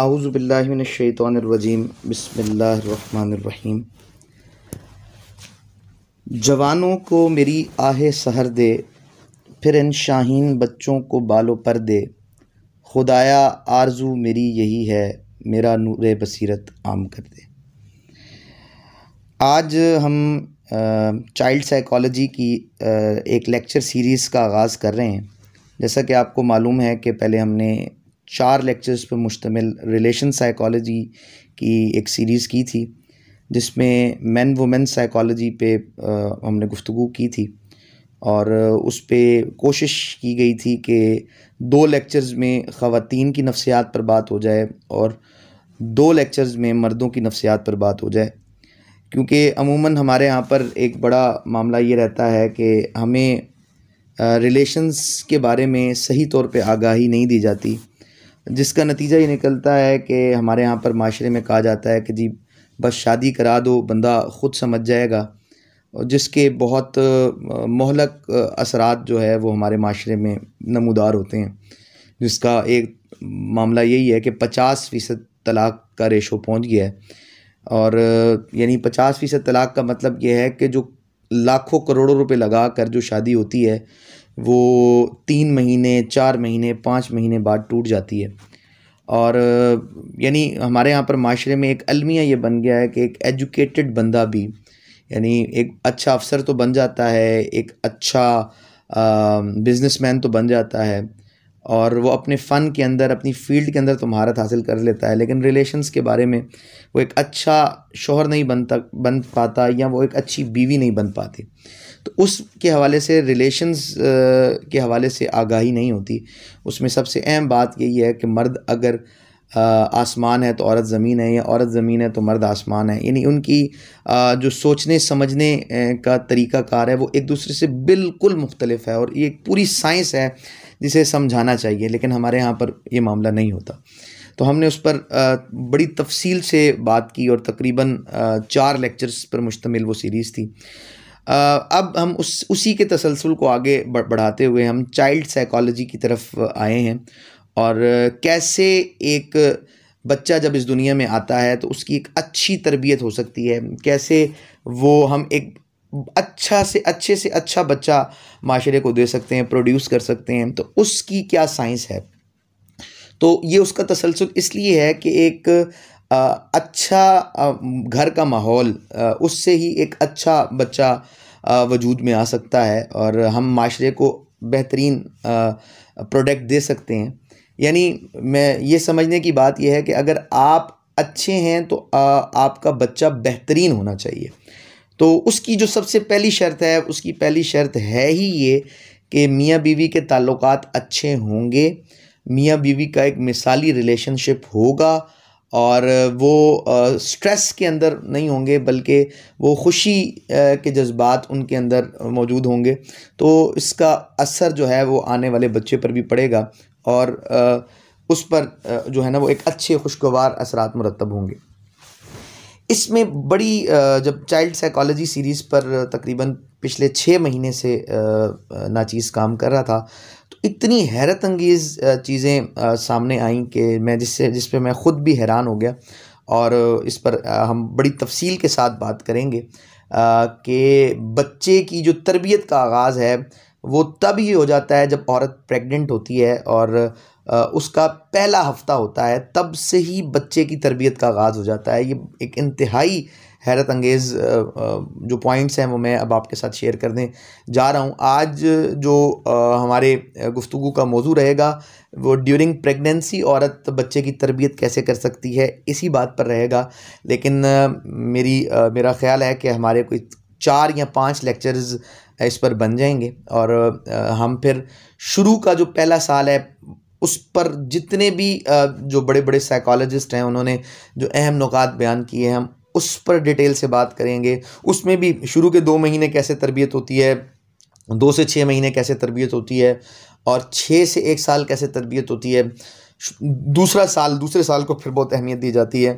आउज़बिल्लिनशैतरवजीम बसमीम जवानों को मेरी आह सहर दे फिर इन शाहीन बच्चों को बालों पर दे खुदाया आरजू मेरी यही है मेरा नूर बसीरत आम कर दे आज हम चाइल्ड साइकोलॉजी की एक लेक्चर सीरीज़ का आगाज़ कर रहे हैं जैसा कि आपको मालूम है कि पहले हमने चार लेक्चर्स पर मुश्तमिल रिलेशन साइकोलॉजी की एक सीरीज़ की थी जिसमें मैन वुमेन साइकोलॉजी पे हमने गुफ्तु की थी और उस पर कोशिश की गई थी कि दो लेक्चर्स में ख़वान की नफसियात पर बात हो जाए और दो लेक्चर्स में मर्दों की नफसियात पर बात हो जाए क्योंकि अमूमन हमारे यहाँ पर एक बड़ा मामला ये रहता है कि हमें रिलेशंस के बारे में सही तौर पे आगाही नहीं दी जाती जिसका नतीजा ये निकलता है कि हमारे यहाँ पर माशरे में कहा जाता है कि जी बस शादी करा दो बंदा ख़ुद समझ जाएगा और जिसके बहुत महलक असरात जो है वो हमारे माशरे में नमोदार होते हैं जिसका एक मामला यही है कि पचास फ़ीसद तलाक का रेशो पहुंच गया है और यानी पचास फ़ीसद तलाक का मतलब यह है कि जो लाखों करोड़ों रुपए लगा कर जो शादी होती है वो तीन महीने चार महीने पाँच महीने बाद टूट जाती है और यानी हमारे यहाँ पर माशरे में एक अलमिया ये बन गया है कि एक एजुकेटेड बंदा भी यानी एक अच्छा अफसर तो बन जाता है एक अच्छा बिजनेसमैन तो बन जाता है और वो अपने फ़न के अंदर अपनी फील्ड के अंदर तो महारत हासिल कर लेता है लेकिन रिलेशंस के बारे में वो एक अच्छा शोहर नहीं बनता बन पाता या वो एक अच्छी बीवी नहीं बन पाती तो उसके हवाले से रिलेशंस के हवाले से आगाही नहीं होती उसमें सबसे अहम बात यही है कि मर्द अगर आसमान है तो औरत ज़मीन है या औरत ज़मीन है तो मर्द आसमान है यानी उनकी आ, जो सोचने समझने का तरीका कार है वो एक दूसरे से बिल्कुल मुख्तलिफ है और ये एक पूरी साइंस है जिसे समझाना चाहिए लेकिन हमारे यहाँ पर यह मामला नहीं होता तो हमने उस पर बड़ी तफसील से बात की और तकरीबन चार लेक्चर्स पर मुश्तमिल वो सीरीज़ थी अब हम उस उसी के तसलसल को आगे बढ़ाते हुए हम चाइल्ड साइकोलॉजी की तरफ आए हैं और कैसे एक बच्चा जब इस दुनिया में आता है तो उसकी एक अच्छी तरबियत हो सकती है कैसे वो हम एक अच्छा से अच्छे से अच्छा बच्चा माशरे को दे सकते हैं प्रोड्यूस कर सकते हैं तो उसकी क्या साइंस है तो ये उसका तसलसल इसलिए है कि एक अच्छा घर का माहौल उससे ही एक अच्छा बच्चा वजूद में आ सकता है और हम माशरे को बेहतरीन प्रोडक्ट दे सकते हैं यानी मैं ये समझने की बात यह है कि अगर आप अच्छे हैं तो आ, आपका बच्चा बेहतरीन होना चाहिए तो उसकी जो सबसे पहली शर्त है उसकी पहली शर्त है ही ये कि मियाँ बीवी के ताल्लुकात अच्छे होंगे मियाँ बीवी का एक मिसाली रिलेशनशिप होगा और वो स्ट्रेस के अंदर नहीं होंगे बल्कि वो खुशी के जज्बात उनके अंदर मौजूद होंगे तो इसका असर जो है वो आने वाले बच्चे पर भी पड़ेगा और उस पर जो है ना वो एक अच्छे खुशगवार असरात मरतब होंगे इसमें बड़ी जब चाइल्ड साइकोलॉजी सीरीज़ पर तकरीबन पिछले छः महीने से नाचीज़ काम कर रहा था इतनी हैरत अंगेज़ चीज़ें सामने आई कि मैं जिससे जिस पर मैं ख़ुद भी हैरान हो गया और इस पर हम बड़ी तफसील के साथ बात करेंगे कि बच्चे की जो तरबियत का आगाज़ है वो तब ही हो जाता है जब औरत प्रेग्नेंट होती है और उसका पहला हफ्ता होता है तब से ही बच्चे की तरबियत का आगाज़ हो जाता है ये एक इंतहाई हैरत अंगेज़ जो पॉइंट्स हैं वो मैं अब आपके साथ शेयर करने जा रहा हूँ आज जो हमारे गुफ्तु का मौजू रहेगा वो ड्यूरिंग प्रेगनेंसी औरत बच्चे की तरबियत कैसे कर सकती है इसी बात पर रहेगा लेकिन मेरी मेरा ख्याल है कि हमारे कोई चार या पाँच लेक्चर्स इस पर बन जाएंगे और हम फिर शुरू का जो पहला साल है उस पर जितने भी जो बड़े बड़े साइकोलॉजिस्ट हैं उन्होंने जो अहम नुकात बयान किए हैं हम उस पर डिटेल से बात करेंगे उसमें भी शुरू के दो महीने कैसे तरबियत होती है दो से छः महीने कैसे तरबियत होती है और छः से एक साल कैसे तरबियत होती है दूसरा साल दूसरे साल को फिर बहुत अहमियत दी जाती है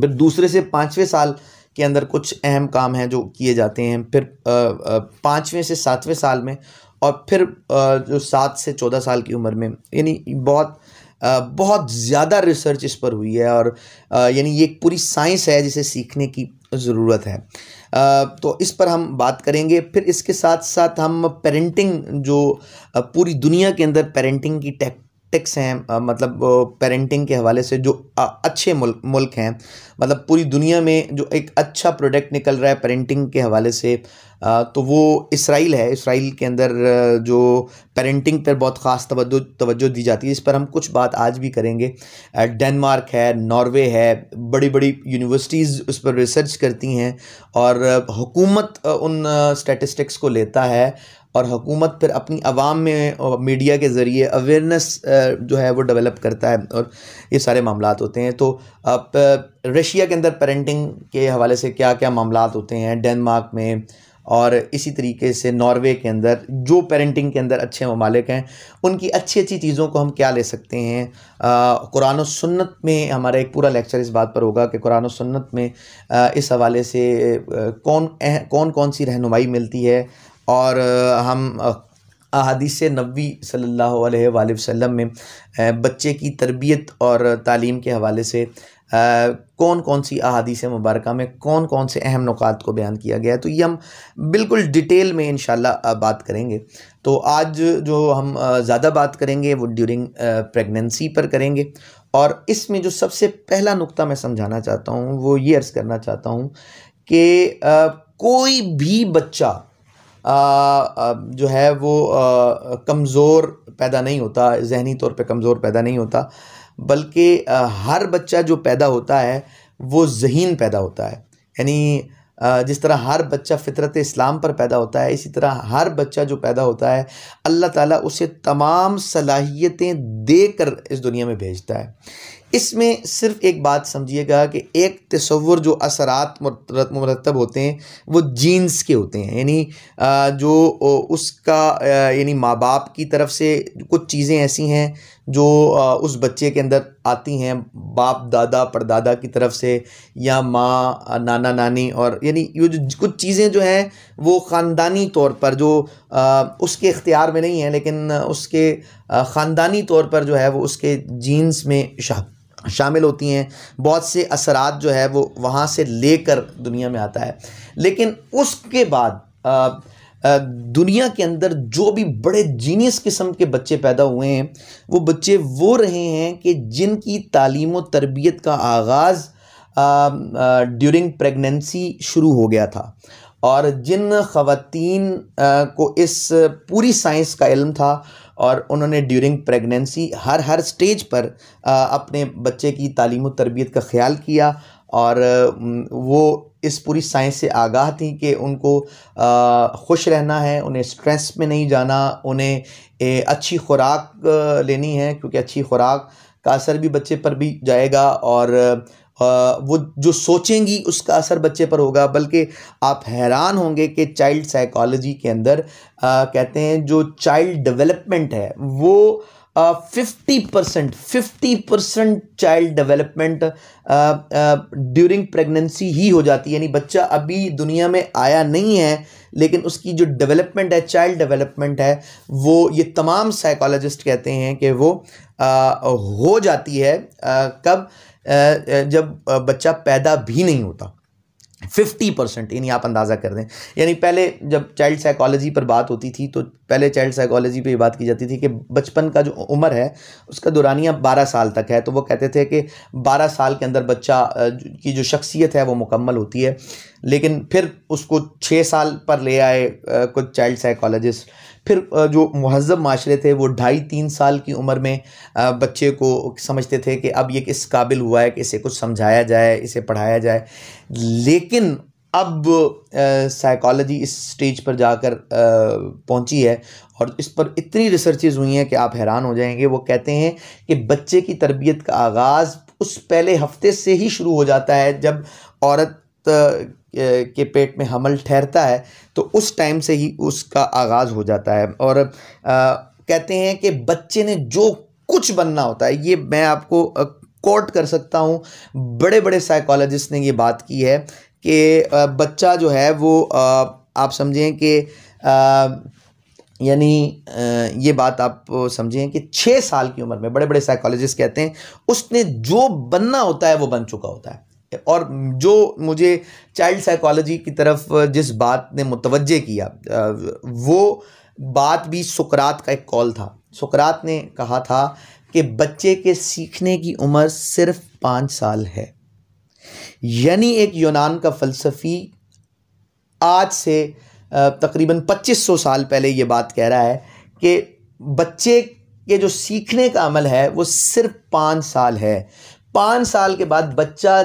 फिर दूसरे से पाँचवें साल के अंदर कुछ अहम काम हैं जो किए जाते हैं फिर पाँचवें से सातवें साल में और फिर जो सात से चौदह साल की उम्र में यानी बहुत बहुत ज़्यादा रिसर्च इस पर हुई है और यानी ये एक पूरी साइंस है जिसे सीखने की ज़रूरत है तो इस पर हम बात करेंगे फिर इसके साथ साथ हम पेरेंटिंग जो पूरी दुनिया के अंदर पेरेंटिंग की टेक टिक्स हैं मतलब पेरेंटिंग के हवाले से जो अच्छे मुल्क मुल्क हैं मतलब पूरी दुनिया में जो एक अच्छा प्रोडक्ट निकल रहा है पेरेंटिंग के हवाले से तो वो इसराइल है इसराइल के अंदर जो पेरेंटिंग पर बहुत ख़ास तवज्जो तवज्जो दी जाती है इस पर हम कुछ बात आज भी करेंगे डेनमार्क है नॉर्वे है बड़ी बड़ी यूनिवर्सिटीज़ उस पर रिसर्च करती हैं और हुकूमत उन स्टैटिस्टिक्स को लेता है और हुकूमत फिर अपनी आवाम में और मीडिया के ज़रिए अवेयरनेस जो है वो डेवलप करता है और ये सारे मामला होते हैं तो अब रशिया के अंदर पेरेंटिंग के हवाले से क्या क्या मामला होते हैं डेनमार्क में और इसी तरीके से नॉर्वे के अंदर जो पेरेंटिंग के अंदर अच्छे ममालिक हैं उनकी अच्छी अच्छी चीज़ों को हम क्या ले सकते हैं कुरान सन्नत में हमारा एक पूरा लेक्चर इस बात पर होगा कि कुरान सन्नत में आ, इस हवाले से आ, कौन कौन कौन सी रहनुमाई मिलती है और हम अहादीस नबी सल्ला वसम में बच्चे की तरबियत और तालीम के हवाले से आ, कौन कौन सी अहादीस मुबारक में कौन कौन से अहम नुकात को बयान किया गया है तो ये हम बिल्कुल डिटेल में इन बात करेंगे तो आज जो हम ज़्यादा बात करेंगे वो ड्यूरिंग प्रेगनेंसी पर करेंगे और इसमें जो सबसे पहला नुक्ता मैं समझाना चाहता हूँ वो ये अर्ज़ करना चाहता हूँ कि कोई भी बच्चा जो है वो कमज़ोर पैदा नहीं होता जहनी तौर पे कमज़ोर पैदा नहीं होता बल्कि हर बच्चा जो पैदा होता है वो जहीन पैदा होता है यानी जिस तरह हर बच्चा फितरत इस्लाम पर पैदा होता है इसी तरह हर बच्चा जो पैदा होता है अल्लाह ताला उसे तमाम सलाहियतें देकर इस दुनिया में भेजता है इसमें सिर्फ एक बात समझिएगा कि एक तस्वुर जो असरात मरतब होते हैं वो जीन्स के होते हैं यानी जो उसका यानी माँ बाप की तरफ से कुछ चीज़ें ऐसी हैं जो उस बच्चे के अंदर आती हैं बाप दादा परदादा की तरफ से या माँ नाना नानी और यानी ये जो कुछ चीज़ें जो हैं वो ख़ानदानी तौर पर जो उसके इख्तियार में नहीं है लेकिन उसके ख़ानदानी तौर पर जो है वो उसके जीन्स में शाह शामिल होती हैं बहुत से असरात जो है वो वहाँ से लेकर दुनिया में आता है लेकिन उसके बाद आ, आ, दुनिया के अंदर जो भी बड़े जीनियस किस्म के बच्चे पैदा हुए हैं वो बच्चे वो रहे हैं कि जिनकी तालीम तरबियत का आगाज़ ड्यूरिंग प्रेगनेंसी शुरू हो गया था और जिन ख़वातीन को इस पूरी साइंस का इल्म था और उन्होंने ड्यूरिंग प्रेगनेंसी हर हर स्टेज पर अपने बच्चे की तालीम तरबियत का ख्याल किया और वो इस पूरी साइंस से आगाह थी कि उनको खुश रहना है उन्हें स्ट्रेस में नहीं जाना उन्हें अच्छी खुराक लेनी है क्योंकि अच्छी खुराक का असर भी बच्चे पर भी जाएगा और वो जो सोचेंगी उसका असर बच्चे पर होगा बल्कि आप हैरान होंगे कि चाइल्ड साइकोलॉजी के अंदर आ, कहते हैं जो चाइल्ड डेवलपमेंट है वो fifty percent fifty percent child development during pregnancy ही हो जाती है यानी बच्चा अभी दुनिया में आया नहीं है लेकिन उसकी जो डेवलपमेंट है चाइल्ड डेवलपमेंट है वो ये तमाम साइकोलॉजिस्ट कहते हैं कि वो आ, हो जाती है आ, कब जब बच्चा पैदा भी नहीं होता फिफ्टी परसेंट यानी आप अंदाज़ा कर दें यानी पहले जब चाइल्ड साइकोलॉजी पर बात होती थी तो पहले चाइल्ड साइकोलॉजी पे ये बात की जाती थी कि बचपन का जो उम्र है उसका दुरानिया बारह साल तक है तो वो कहते थे कि बारह साल के अंदर बच्चा की जो शख्सियत है वो मुकम्मल होती है लेकिन फिर उसको छः साल पर ले आए कुछ चाइल्ड साइकोलॉजिस्ट फिर जो महजब माशरे थे वो ढाई तीन साल की उम्र में बच्चे को समझते थे कि अब ये किस काबिल हुआ है कि इसे कुछ समझाया जाए इसे पढ़ाया जाए लेकिन अब साइकोलॉजी इस स्टेज पर जाकर पहुंची है और इस पर इतनी रिसर्चेज हुई हैं कि आप हैरान हो जाएंगे वो कहते हैं कि बच्चे की तरबियत का आगाज़ उस पहले हफ्ते से ही शुरू हो जाता है जब औरत के पेट में हमल ठहरता है तो उस टाइम से ही उसका आगाज़ हो जाता है और आ, कहते हैं कि बच्चे ने जो कुछ बनना होता है ये मैं आपको कोट कर सकता हूँ बड़े बड़े साइकोलॉजिस्ट ने ये बात की है कि बच्चा जो है वो आप समझें कि यानी ये बात आप समझें कि छः साल की उम्र में बड़े बड़े साइकोलॉजिस्ट कहते हैं उसने जो बनना होता है वो बन चुका होता है और जो मुझे चाइल्ड साइकोलॉजी की तरफ जिस बात ने मुतवजह किया वो बात भी सुकरात का एक कॉल था सुकरात ने कहा था कि बच्चे के सीखने की उम्र सिर्फ पाँच साल है यानी एक यूनान का फ़लसफ़ी आज से तकरीबन 2500 साल पहले ये बात कह रहा है कि बच्चे के जो सीखने का अमल है वो सिर्फ पाँच साल है पाँच साल के बाद बच्चा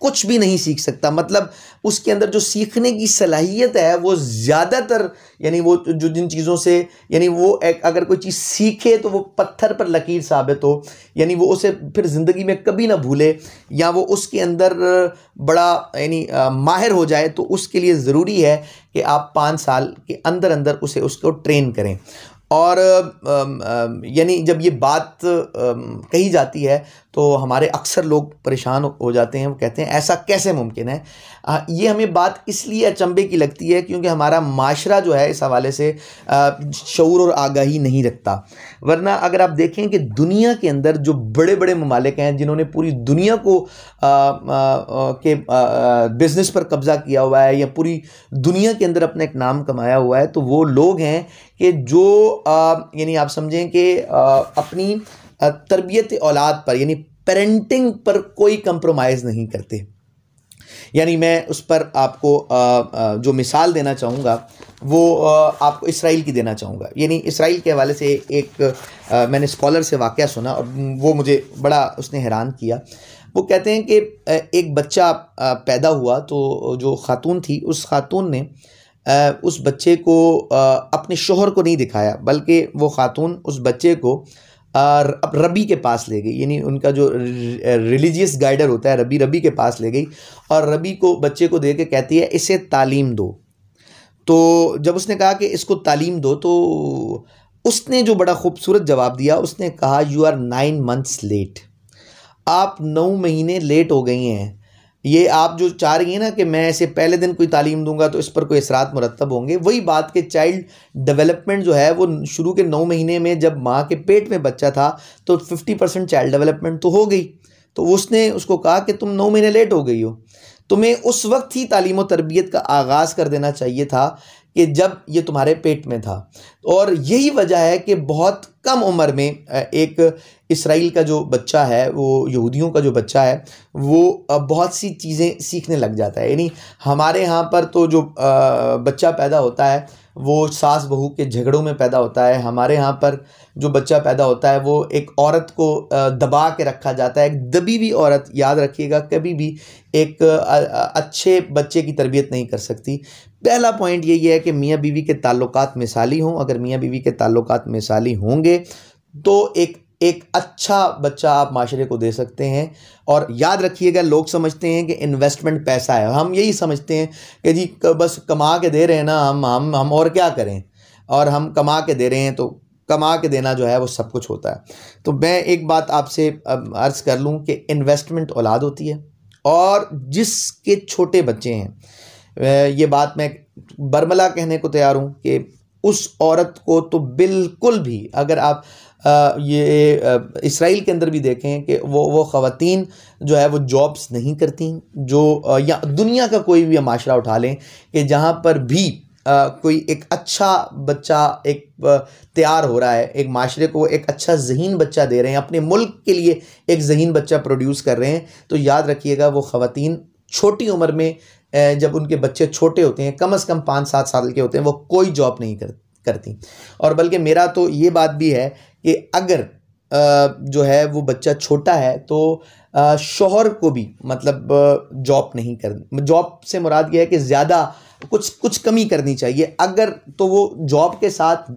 कुछ भी नहीं सीख सकता मतलब उसके अंदर जो सीखने की सलाहियत है वो ज़्यादातर यानी वो जो जिन चीज़ों से यानी वो एक अगर कोई चीज़ सीखे तो वो पत्थर पर लकीर साबित हो यानी वो उसे फिर ज़िंदगी में कभी ना भूले या वो उसके अंदर बड़ा यानी माहिर हो जाए तो उसके लिए ज़रूरी है कि आप पाँच साल के अंदर अंदर उसे उसको ट्रेन करें और यानी जब ये बात कही जाती है तो हमारे अक्सर लोग परेशान हो जाते हैं वो कहते हैं ऐसा कैसे मुमकिन है आ, ये हमें बात इसलिए अचंभे की लगती है क्योंकि हमारा माशरा जो है इस हवाले से शूर और आगाही नहीं रखता वरना अगर आप देखें कि दुनिया के अंदर जो बड़े बड़े ममालिक हैं जिन्होंने पूरी दुनिया को आ, आ, के बिज़नेस पर कब्ज़ा किया हुआ है या पूरी दुनिया के अंदर अपना एक नाम कमाया हुआ है तो वो लोग हैं कि जो यानी आप समझें कि अपनी तरबियत औलाद पर यानी पेरेंटिंग पर कोई कंप्रोमाइज़ नहीं करते यानी मैं उस पर आपको जो मिसाल देना चाहूँगा वो आपको इसराइल की देना चाहूँगा यानी इसराइल के हवाले से एक मैंने स्कॉलर से वाक़ सुना और वो मुझे बड़ा उसने हैरान किया वो कहते हैं कि एक बच्चा पैदा हुआ तो जो खातून थी उस खातून ने उस बच्चे को अपने शोहर को नहीं दिखाया बल्कि वो खातून उस बच्चे को अब रबी के पास ले गई यानी उनका जो रिलीजियस गाइडर होता है रबी रबी के पास ले गई और रबी को बच्चे को दे के कहती है इसे तालीम दो तो जब उसने कहा कि इसको तालीम दो तो उसने जो बड़ा खूबसूरत जवाब दिया उसने कहा you are nine months late आप नौ महीने लेट हो गई हैं ये आप जो चाह रही हैं ना कि मैं ऐसे पहले दिन कोई तालीम दूंगा तो इस पर कोई असरात मुरतब होंगे वही बात कि चाइल्ड डेवलपमेंट जो है वो शुरू के नौ महीने में जब माँ के पेट में बच्चा था तो फिफ्टी परसेंट चाइल्ड डेवलपमेंट तो हो गई तो उसने उसको कहा कि तुम नौ महीने लेट हो गई हो तुम्हें उस वक्त ही तालीम और तरबियत का आगाज़ कर देना चाहिए था कि जब ये तुम्हारे पेट में था और यही वजह है कि बहुत कम उम्र में एक इसराइल का जो बच्चा है वो यहूदियों का जो बच्चा है वो बहुत सी चीज़ें सीखने लग जाता है यानी हमारे यहाँ पर तो जो बच्चा पैदा होता है वो सास बहू के झगड़ों में पैदा होता है हमारे यहाँ पर जो बच्चा पैदा होता है वो एक औरत को दबा के रखा जाता है एक दबी हुई औरत याद रखिएगा कभी भी एक अच्छे बच्चे की तरबियत नहीं कर सकती पहला पॉइंट यही है कि मियाँ बीवी के ताल्लुकात मिसाली हों अगर मियाँ बीवी के ताल्लुकात मिसाली होंगे तो एक एक अच्छा बच्चा आप माशरे को दे सकते हैं और याद रखिएगा लोग समझते हैं कि इन्वेस्टमेंट पैसा है हम यही समझते हैं कि जी बस कमा के दे रहे हैं ना हम हम हम और क्या करें और हम कमा के दे रहे हैं तो कमा के देना जो है वो सब कुछ होता है तो मैं एक बात आपसे अर्ज़ कर लूँ कि इन्वेस्टमेंट औलाद होती है और जिसके छोटे बच्चे हैं ये बात मैं बर्मला कहने को तैयार हूँ कि उस औरत को तो बिल्कुल भी अगर आप ये इसराइल के अंदर भी देखें कि वो वो ख़वान जो है वो जॉब्स नहीं करती जो या दुनिया का कोई भी माशरा उठा लें कि जहाँ पर भी आ, कोई एक अच्छा बच्चा एक तैयार हो रहा है एक माशरे को एक अच्छा जहन बच्चा दे रहे हैं अपने मुल्क के लिए एक जहन बच्चा प्रोड्यूस कर रहे हैं तो याद रखिएगा वो ख़वान छोटी उम्र में जब उनके बच्चे छोटे होते हैं कम अज़ कम पाँच सात साल के होते हैं वो कोई जॉब नहीं करते करती और बल्कि मेरा तो ये बात भी है कि अगर जो है वो बच्चा छोटा है तो शोहर को भी मतलब जॉब नहीं कर जॉब से मुराद यह है कि ज़्यादा कुछ कुछ कमी करनी चाहिए अगर तो वो जॉब के साथ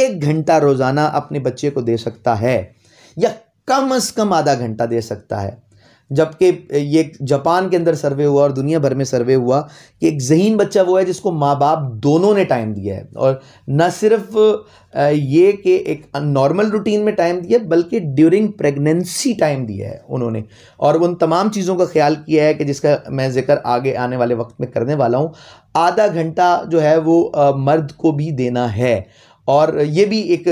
एक घंटा रोज़ाना अपने बच्चे को दे सकता है या कम अज़ कम आधा घंटा दे सकता है जबकि ये जापान के अंदर सर्वे हुआ और दुनिया भर में सर्वे हुआ कि एक जहीन बच्चा वो है जिसको माँ बाप दोनों ने टाइम दिया है और न सिर्फ ये कि एक नॉर्मल रूटीन में टाइम दिया बल्कि ड्यूरिंग प्रेगनेंसी टाइम दिया है उन्होंने और उन तमाम चीज़ों का ख्याल किया है कि जिसका मैं जिक्र आगे आने वाले वक्त में करने वाला हूँ आधा घंटा जो है वो मर्द को भी देना है और ये भी एक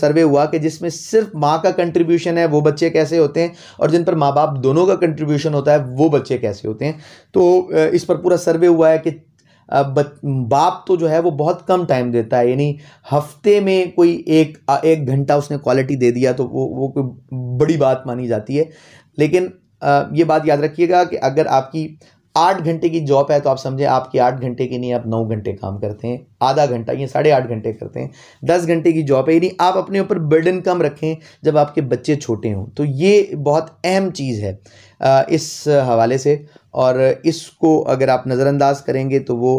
सर्वे हुआ कि जिसमें सिर्फ माँ का कंट्रीब्यूशन है वो बच्चे कैसे होते हैं और जिन पर माँ बाप दोनों का कंट्रीब्यूशन होता है वो बच्चे कैसे होते हैं तो इस पर पूरा सर्वे हुआ है कि बाप तो जो है वो बहुत कम टाइम देता है यानी हफ्ते में कोई एक एक घंटा उसने क्वालिटी दे दिया तो वो वो कोई बड़ी बात मानी जाती है लेकिन ये बात याद रखिएगा कि अगर आपकी आठ घंटे की जॉब है तो आप समझें आपकी आठ घंटे की नहीं आप नौ घंटे काम करते हैं आधा घंटा ये साढ़े आठ घंटे करते हैं दस घंटे की जॉब है यानी आप अपने ऊपर बर्डन कम रखें जब आपके बच्चे छोटे हों तो ये बहुत अहम चीज़ है इस हवाले से और इसको अगर आप नज़रअंदाज करेंगे तो वो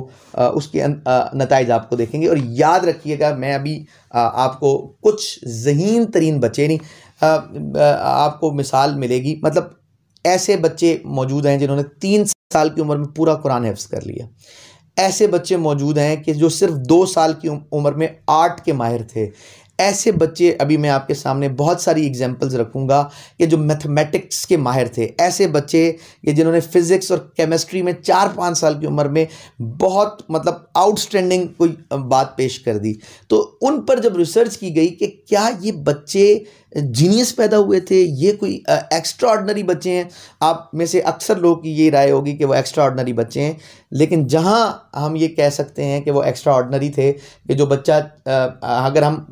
उसके अं, नतज आपको देखेंगे और याद रखिएगा मैं अभी आपको कुछ जहीन तरीन बच्चे नहीं आपको मिसाल मिलेगी मतलब ऐसे बच्चे मौजूद हैं जिन्होंने तीन साल की उम्र में पूरा कुरान हफ्स कर लिया ऐसे बच्चे मौजूद हैं कि जो सिर्फ दो साल की उम्र में आर्ट के माहिर थे ऐसे बच्चे अभी मैं आपके सामने बहुत सारी एग्जांपल्स रखूंगा कि जो मैथमेटिक्स के माहिर थे ऐसे बच्चे ये जिन्होंने फिज़िक्स और केमिस्ट्री में चार पाँच साल की उम्र में बहुत मतलब आउटस्टैंडिंग कोई बात पेश कर दी तो उन पर जब रिसर्च की गई कि क्या ये बच्चे जीनियस पैदा हुए थे ये कोई एक्स्ट्रा ऑर्डनरी बच्चे हैं आप में से अक्सर लोगों की ये राय होगी कि वो एक्स्ट्रा ऑर्डनरी बच्चे हैं लेकिन जहाँ हम ये कह सकते हैं कि वो एक्स्ट्रा ऑर्डनरी थे कि जो बच्चा अगर हम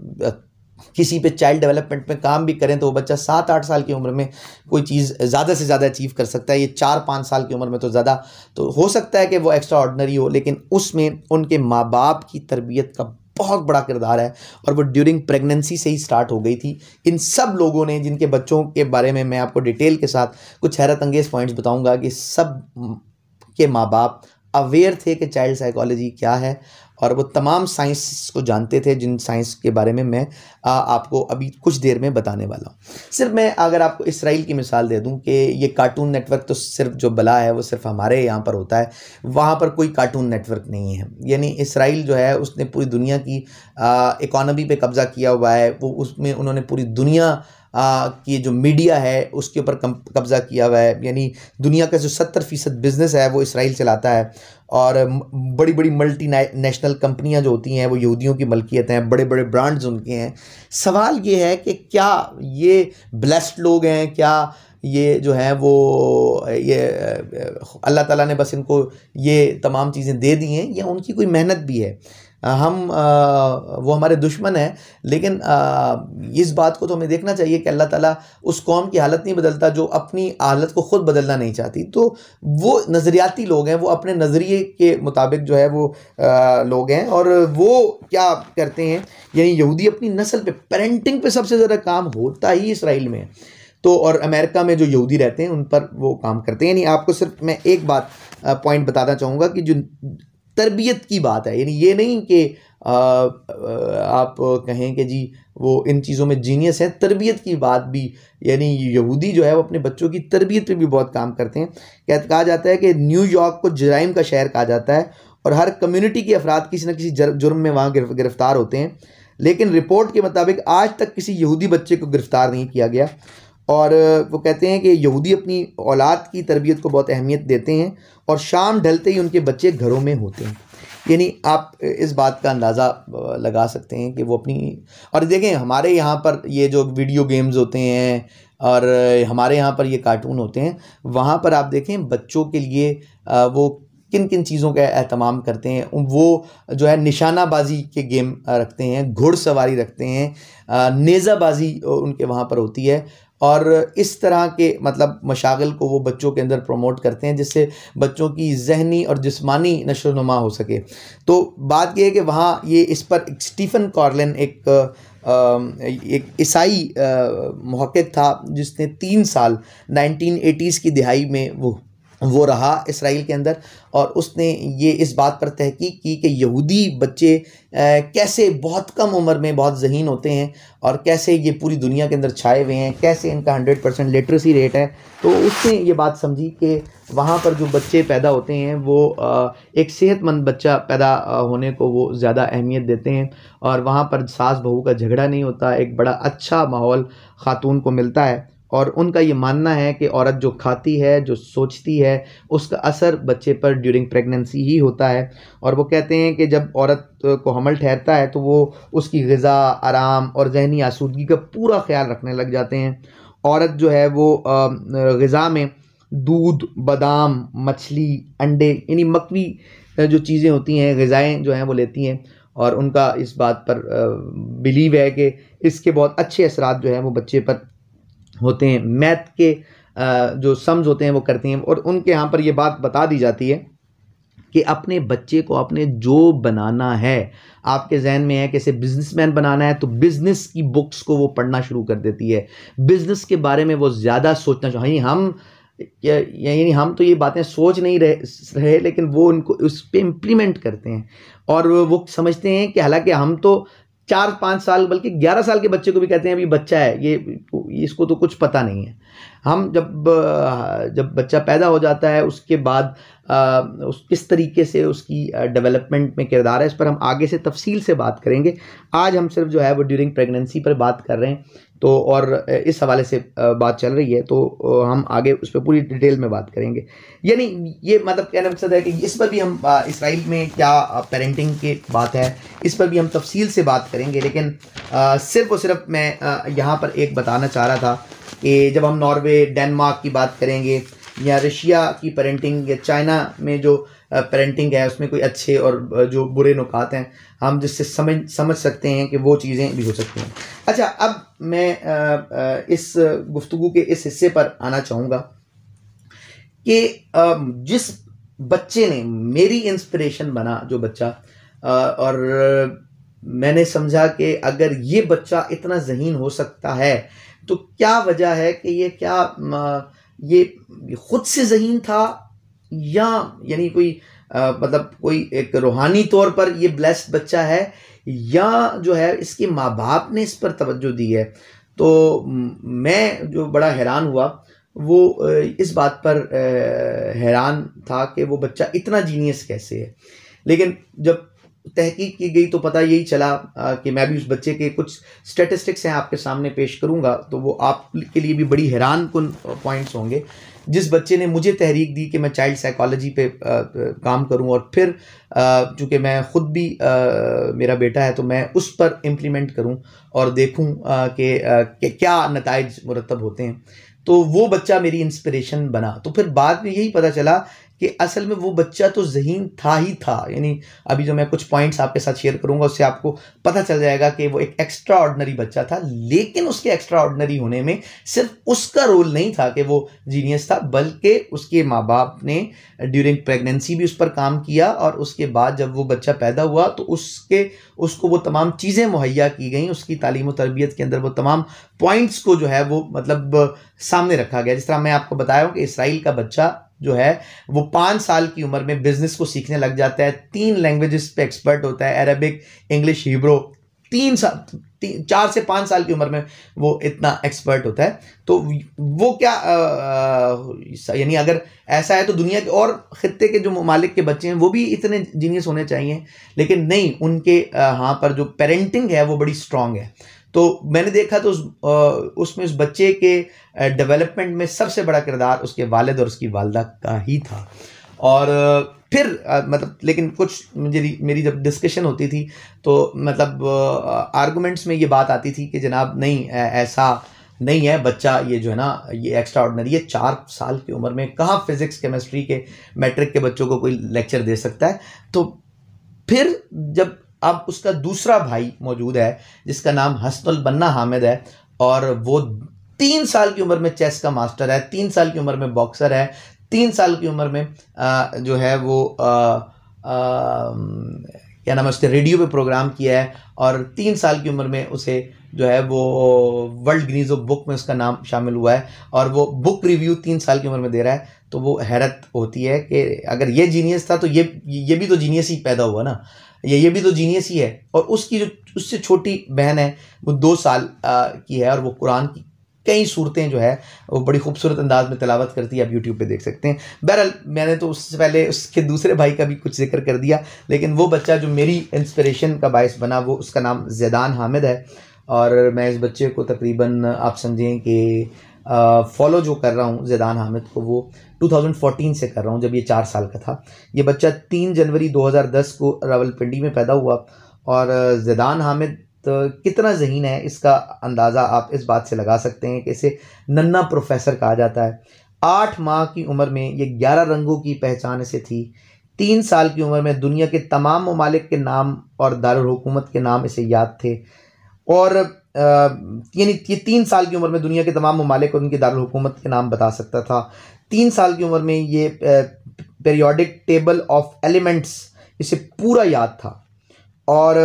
किसी पे चाइल्ड डेवलपमेंट में काम भी करें तो वो बच्चा सात आठ साल की उम्र में कोई चीज़ ज़्यादा से ज़्यादा अचीव कर सकता है ये चार पाँच साल की उम्र में तो ज़्यादा तो हो सकता है कि वो एक्स्ट्रा ऑर्डनरी हो लेकिन उसमें उनके माँ बाप की तरबियत का बहुत बड़ा किरदार है और वो ड्यूरिंग प्रेगनेंसी से ही स्टार्ट हो गई थी इन सब लोगों ने जिनके बच्चों के बारे में मैं आपको डिटेल के साथ कुछ हैरत अंगेज पॉइंट्स बताऊँगा कि सब के माँ बाप अवेयर थे कि चाइल्ड साइकोलॉजी क्या है और वो तमाम साइंस को जानते थे जिन साइंस के बारे में मैं आ, आपको अभी कुछ देर में बताने वाला हूँ सिर्फ मैं अगर आपको इसराइल की मिसाल दे दूँ कि ये कार्टून नेटवर्क तो सिर्फ जो बला है वो सिर्फ हमारे यहाँ पर होता है वहाँ पर कोई कार्टून नेटवर्क नहीं है यानी इसराइल जो है उसने पूरी दुनिया की इकॉनमी पर कब्ज़ा किया हुआ है वो उसमें उन्होंने पूरी दुनिया की जो मीडिया है उसके ऊपर कब्ज़ा किया हुआ है यानी दुनिया का जो सत्तर फ़ीसद बिज़नेस है वो इसराइल चलाता है और बड़ी बड़ी मल्टी नेशनल कंपनियाँ जो होती हैं वो यहूदियों की मलकियत हैं बड़े बड़े ब्रांड्स उनके हैं सवाल ये है कि क्या ये ब्लेस्ड लोग हैं क्या ये जो है वो ये अल्लाह ताला ने बस इनको ये तमाम चीज़ें दे दी हैं या उनकी कोई मेहनत भी है हम आ, वो हमारे दुश्मन हैं लेकिन आ, इस बात को तो हमें देखना चाहिए कि अल्लाह ताला उस कौम की हालत नहीं बदलता जो अपनी हालत को ख़ुद बदलना नहीं चाहती तो वो नज़रियाती लोग हैं वो अपने नज़रिए के मुताबिक जो है वो आ, लोग हैं और वो क्या करते हैं यानी यहूदी अपनी नस्ल पे पेरेंटिंग पे सबसे ज़्यादा काम होता ही इसराइल में है तो और अमेरिका में जो यहूदी रहते हैं उन पर वो काम करते हैं यानी आपको सिर्फ मैं एक बात पॉइंट बताना चाहूँगा कि जो तरबियत की बात है यानी ये नहीं कि आप कहें कि जी वो इन चीज़ों में जीनियस है तरबियत की बात भी यानी यहूदी जो है वो अपने बच्चों की तरबियत पे भी बहुत काम करते हैं कहते कहा जाता है कि न्यूयॉर्क को जराइम का शहर कहा जाता है और हर कम्युनिटी के अफराद किसी न किसी जुर्म में वहाँ गिरफ्तार होते हैं लेकिन रिपोर्ट के मुताबिक आज तक किसी यहूदी बच्चे को गिरफ्तार नहीं किया गया और वो कहते हैं कि यहूदी अपनी औलाद की तरबियत को बहुत अहमियत देते हैं और शाम ढलते ही उनके बच्चे घरों में होते हैं यानी आप इस बात का अंदाज़ा लगा सकते हैं कि वो अपनी और देखें हमारे यहाँ पर ये जो वीडियो गेम्स होते हैं और हमारे यहाँ पर ये कार्टून होते हैं वहाँ पर आप देखें बच्चों के लिए वो किन किन चीज़ों का अहतमाम करते हैं वो जो है निशानाबाजी के गेम रखते हैं घुड़सवारी रखते हैं नेज़ाबाजी उनके वहाँ पर होती है और इस तरह के मतलब मशागल को वो बच्चों के अंदर प्रमोट करते हैं जिससे बच्चों की जहनी और जिसमानी नशो नुमा हो सके तो बात यह है कि वहाँ ये इस पर स्टीफ़न कॉर्लिन एक एक ईसाई महक़ था जिसने तीन साल 1980s की दिहाई में वो वो रहा इसराइल के अंदर और उसने ये इस बात पर तहकीक की कि यहूदी बच्चे आ, कैसे बहुत कम उम्र में बहुत जहीन होते हैं और कैसे ये पूरी दुनिया के अंदर छाए हुए हैं कैसे इनका हंड्रेड परसेंट लिटरेसी रेट है तो उसने ये बात समझी कि वहाँ पर जो बच्चे पैदा होते हैं वो आ, एक सेहतमंद बच्चा पैदा होने को वो ज़्यादा अहमियत देते हैं और वहाँ पर सास बहू का झगड़ा नहीं होता एक बड़ा अच्छा माहौल ख़ातून को मिलता है और उनका ये मानना है कि औरत जो खाती है जो सोचती है उसका असर बच्चे पर ड्यूरिंग प्रेगनेंसी ही होता है और वो कहते हैं कि जब औरत को हमल ठहरता है तो वो उसकी गज़ा आराम और जहनी आसूदगी का पूरा ख्याल रखने लग जाते हैं औरत जो है वो गज़ा में दूध बादाम मछली अंडे यानी मकवी जो चीज़ें होती हैं गज़ाएँ जो हैं वो लेती हैं और उनका इस बात पर बिलीव है कि इसके बहुत अच्छे असरात जो हैं वो बच्चे पर होते हैं मैथ के जो सम्स होते हैं वो करते हैं और उनके यहाँ पर ये बात बता दी जाती है कि अपने बच्चे को अपने जो बनाना है आपके जहन में है कि इसे बिजनेसमैन बनाना है तो बिज़नेस की बुक्स को वो पढ़ना शुरू कर देती है बिज़नेस के बारे में वो ज़्यादा सोचना चाहिए हम यानी हम तो ये बातें सोच नहीं रहे रहे लेकिन वो उनको उस पर इम्प्लीमेंट करते हैं और वो समझते हैं कि हालांकि हम तो चार पाँच साल बल्कि ग्यारह साल के बच्चे को भी कहते हैं अभी बच्चा है ये इसको तो कुछ पता नहीं है हम जब जब बच्चा पैदा हो जाता है उसके बाद उस किस तरीके से उसकी डेवलपमेंट में किरदार है इस पर हम आगे से तफसील से बात करेंगे आज हम सिर्फ जो है वो ड्यूरिंग प्रेगनेंसी पर बात कर रहे हैं तो और इस हवाले से बात चल रही है तो हम आगे उस पर पूरी डिटेल में बात करेंगे यानी ये मतलब कहना मकसद है कि इस पर भी हम इसराइल में क्या पेरेंटिंग की बात है इस पर भी हम तफसील से बात करेंगे लेकिन सिर्फ और सिर्फ मैं यहाँ पर एक बताना चाह रहा था कि जब हम नॉर्वे डेनमार्क की बात करेंगे या रशिया की पेरेंटिंग या चाइना में जो पेरेंटिंग है उसमें कोई अच्छे और जो बुरे नुकात हैं हम जिससे समझ समझ सकते हैं कि वो चीज़ें भी हो सकती हैं अच्छा अब मैं इस गुफ्तु के इस हिस्से पर आना चाहूँगा कि जिस बच्चे ने मेरी इंस्पिरेशन बना जो बच्चा और मैंने समझा कि अगर ये बच्चा इतना जहीन हो सकता है तो क्या वजह है कि ये क्या ये खुद से जहीन था या यानी कोई आ, मतलब कोई एक रूहानी तौर पर ये ब्लेस्ड बच्चा है या जो है इसके माँ बाप ने इस पर तवज्जो दी है तो मैं जो बड़ा हैरान हुआ वो इस बात पर हैरान था कि वो बच्चा इतना जीनियस कैसे है लेकिन जब तहकीक की गई तो पता यही चला कि मैं भी उस बच्चे के कुछ स्टेटिस्टिक्स हैं आपके सामने पेश करूंगा तो वो आपके लिए भी बड़ी हैरान कन पॉइंट्स होंगे जिस बच्चे ने मुझे तहरीक दी कि मैं चाइल्ड साइकोलॉजी पे काम करूं और फिर चूँकि मैं ख़ुद भी मेरा बेटा है तो मैं उस पर इम्प्लीमेंट करूं और देखूं कि क्या नतज मुरतब होते हैं तो वो बच्चा मेरी इंस्पिरेशन बना तो फिर बाद में यही पता चला कि असल में वो बच्चा तो जहीन था ही था यानी अभी जो मैं कुछ पॉइंट्स आपके साथ शेयर करूंगा उससे आपको पता चल जाएगा कि वो एक एक्स्ट्रा ऑर्डनरी बच्चा था लेकिन उसके एक्स्ट्रा ऑर्डनरी होने में सिर्फ उसका रोल नहीं था कि वो जीनियस था बल्कि उसके माँ बाप ने ड्यूरिंग प्रेगनेंसी भी उस पर काम किया और उसके बाद जब वो बच्चा पैदा हुआ तो उसके उसको वो तमाम चीज़ें मुहैया की गई उसकी तालीम और तरबियत के अंदर वो तमाम पॉइंट्स को जो है वो मतलब सामने रखा गया जिस तरह मैं आपको बताया हूँ कि इसराइल का बच्चा जो है वो पाँच साल की उम्र में बिजनेस को सीखने लग जाता है तीन लैंग्वेजेस पे एक्सपर्ट होता है अरबिक इंग्लिश हिब्रो तीन साल चार से पाँच साल की उम्र में वो इतना एक्सपर्ट होता है तो वो क्या यानी अगर ऐसा है तो दुनिया के और ख़त्े के जो ममालिक के बच्चे हैं वो भी इतने जीनियस होने चाहिए लेकिन नहीं उनके हाँ पर जो पेरेंटिंग है वो बड़ी स्ट्रांग है तो मैंने देखा तो उस उसमें उस बच्चे के डेवलपमेंट में सबसे बड़ा किरदार उसके वालद और उसकी वालदा का ही था और फिर मतलब लेकिन कुछ मेरी मेरी जब डिस्कशन होती थी तो मतलब आर्गूमेंट्स में ये बात आती थी कि जनाब नहीं ऐसा नहीं है बच्चा ये जो है ना ये एक्स्ट्रा ऑर्डनरी है चार साल की उम्र में कहाँ फिज़िक्स केमिस्ट्री के मैट्रिक के बच्चों को कोई लेक्चर दे सकता है तो फिर जब अब उसका दूसरा भाई मौजूद है जिसका नाम हसनुल बन्ना हामिद है और वो तीन साल की उम्र में चेस का मास्टर है तीन साल की उम्र में बॉक्सर है तीन साल की उम्र में आ, जो है वो आ, आ, क्या नाम है उसने रेडियो पे प्रोग्राम किया है और तीन साल की उम्र में उसे जो है वो वर्ल्ड ग्रीज ऑफ बुक में उसका नाम शामिल हुआ है और वो बुक रिव्यू तीन साल की उम्र में दे रहा है तो वो हैरत होती है कि अगर ये जीनियस था तो ये ये भी तो जीनियस ही पैदा हुआ ना ये ये भी तो जीनियस ही है और उसकी जो उससे छोटी बहन है वो दो साल आ, की है और वो कुरान की कई सूरतें जो है वो बड़ी खूबसूरत अंदाज में तलावत करती है आप यूट्यूब पे देख सकते हैं बहरहाल मैंने तो उससे पहले उसके दूसरे भाई का भी कुछ जिक्र कर दिया लेकिन वो बच्चा जो मेरी इंस्पिरेशन का बायस बना वो उसका नाम जैदान हामिद है और मैं इस बच्चे को तकरीबन आप समझें कि फॉलो जो कर रहा हूँ जैदान हामिद को वो 2014 से कर रहा हूँ जब ये चार साल का था ये बच्चा तीन जनवरी 2010 को रावलपिंडी में पैदा हुआ और जैदान हामिद तो कितना जहीन है इसका अंदाज़ा आप इस बात से लगा सकते हैं कि इसे नन्ना प्रोफेसर कहा जाता है आठ माह की उम्र में ये ग्यारह रंगों की पहचान इसे थी तीन साल की उम्र में दुनिया के तमाम ममालिक के नाम और दारकूमत के नाम इसे याद थे और यानी ये तीन साल की उम्र में दुनिया के तमाम ममालिक और उनके दारकूमत के नाम बता सकता था तीन साल की उम्र में ये पेरियोडिक टेबल ऑफ एलिमेंट्स इसे पूरा याद था और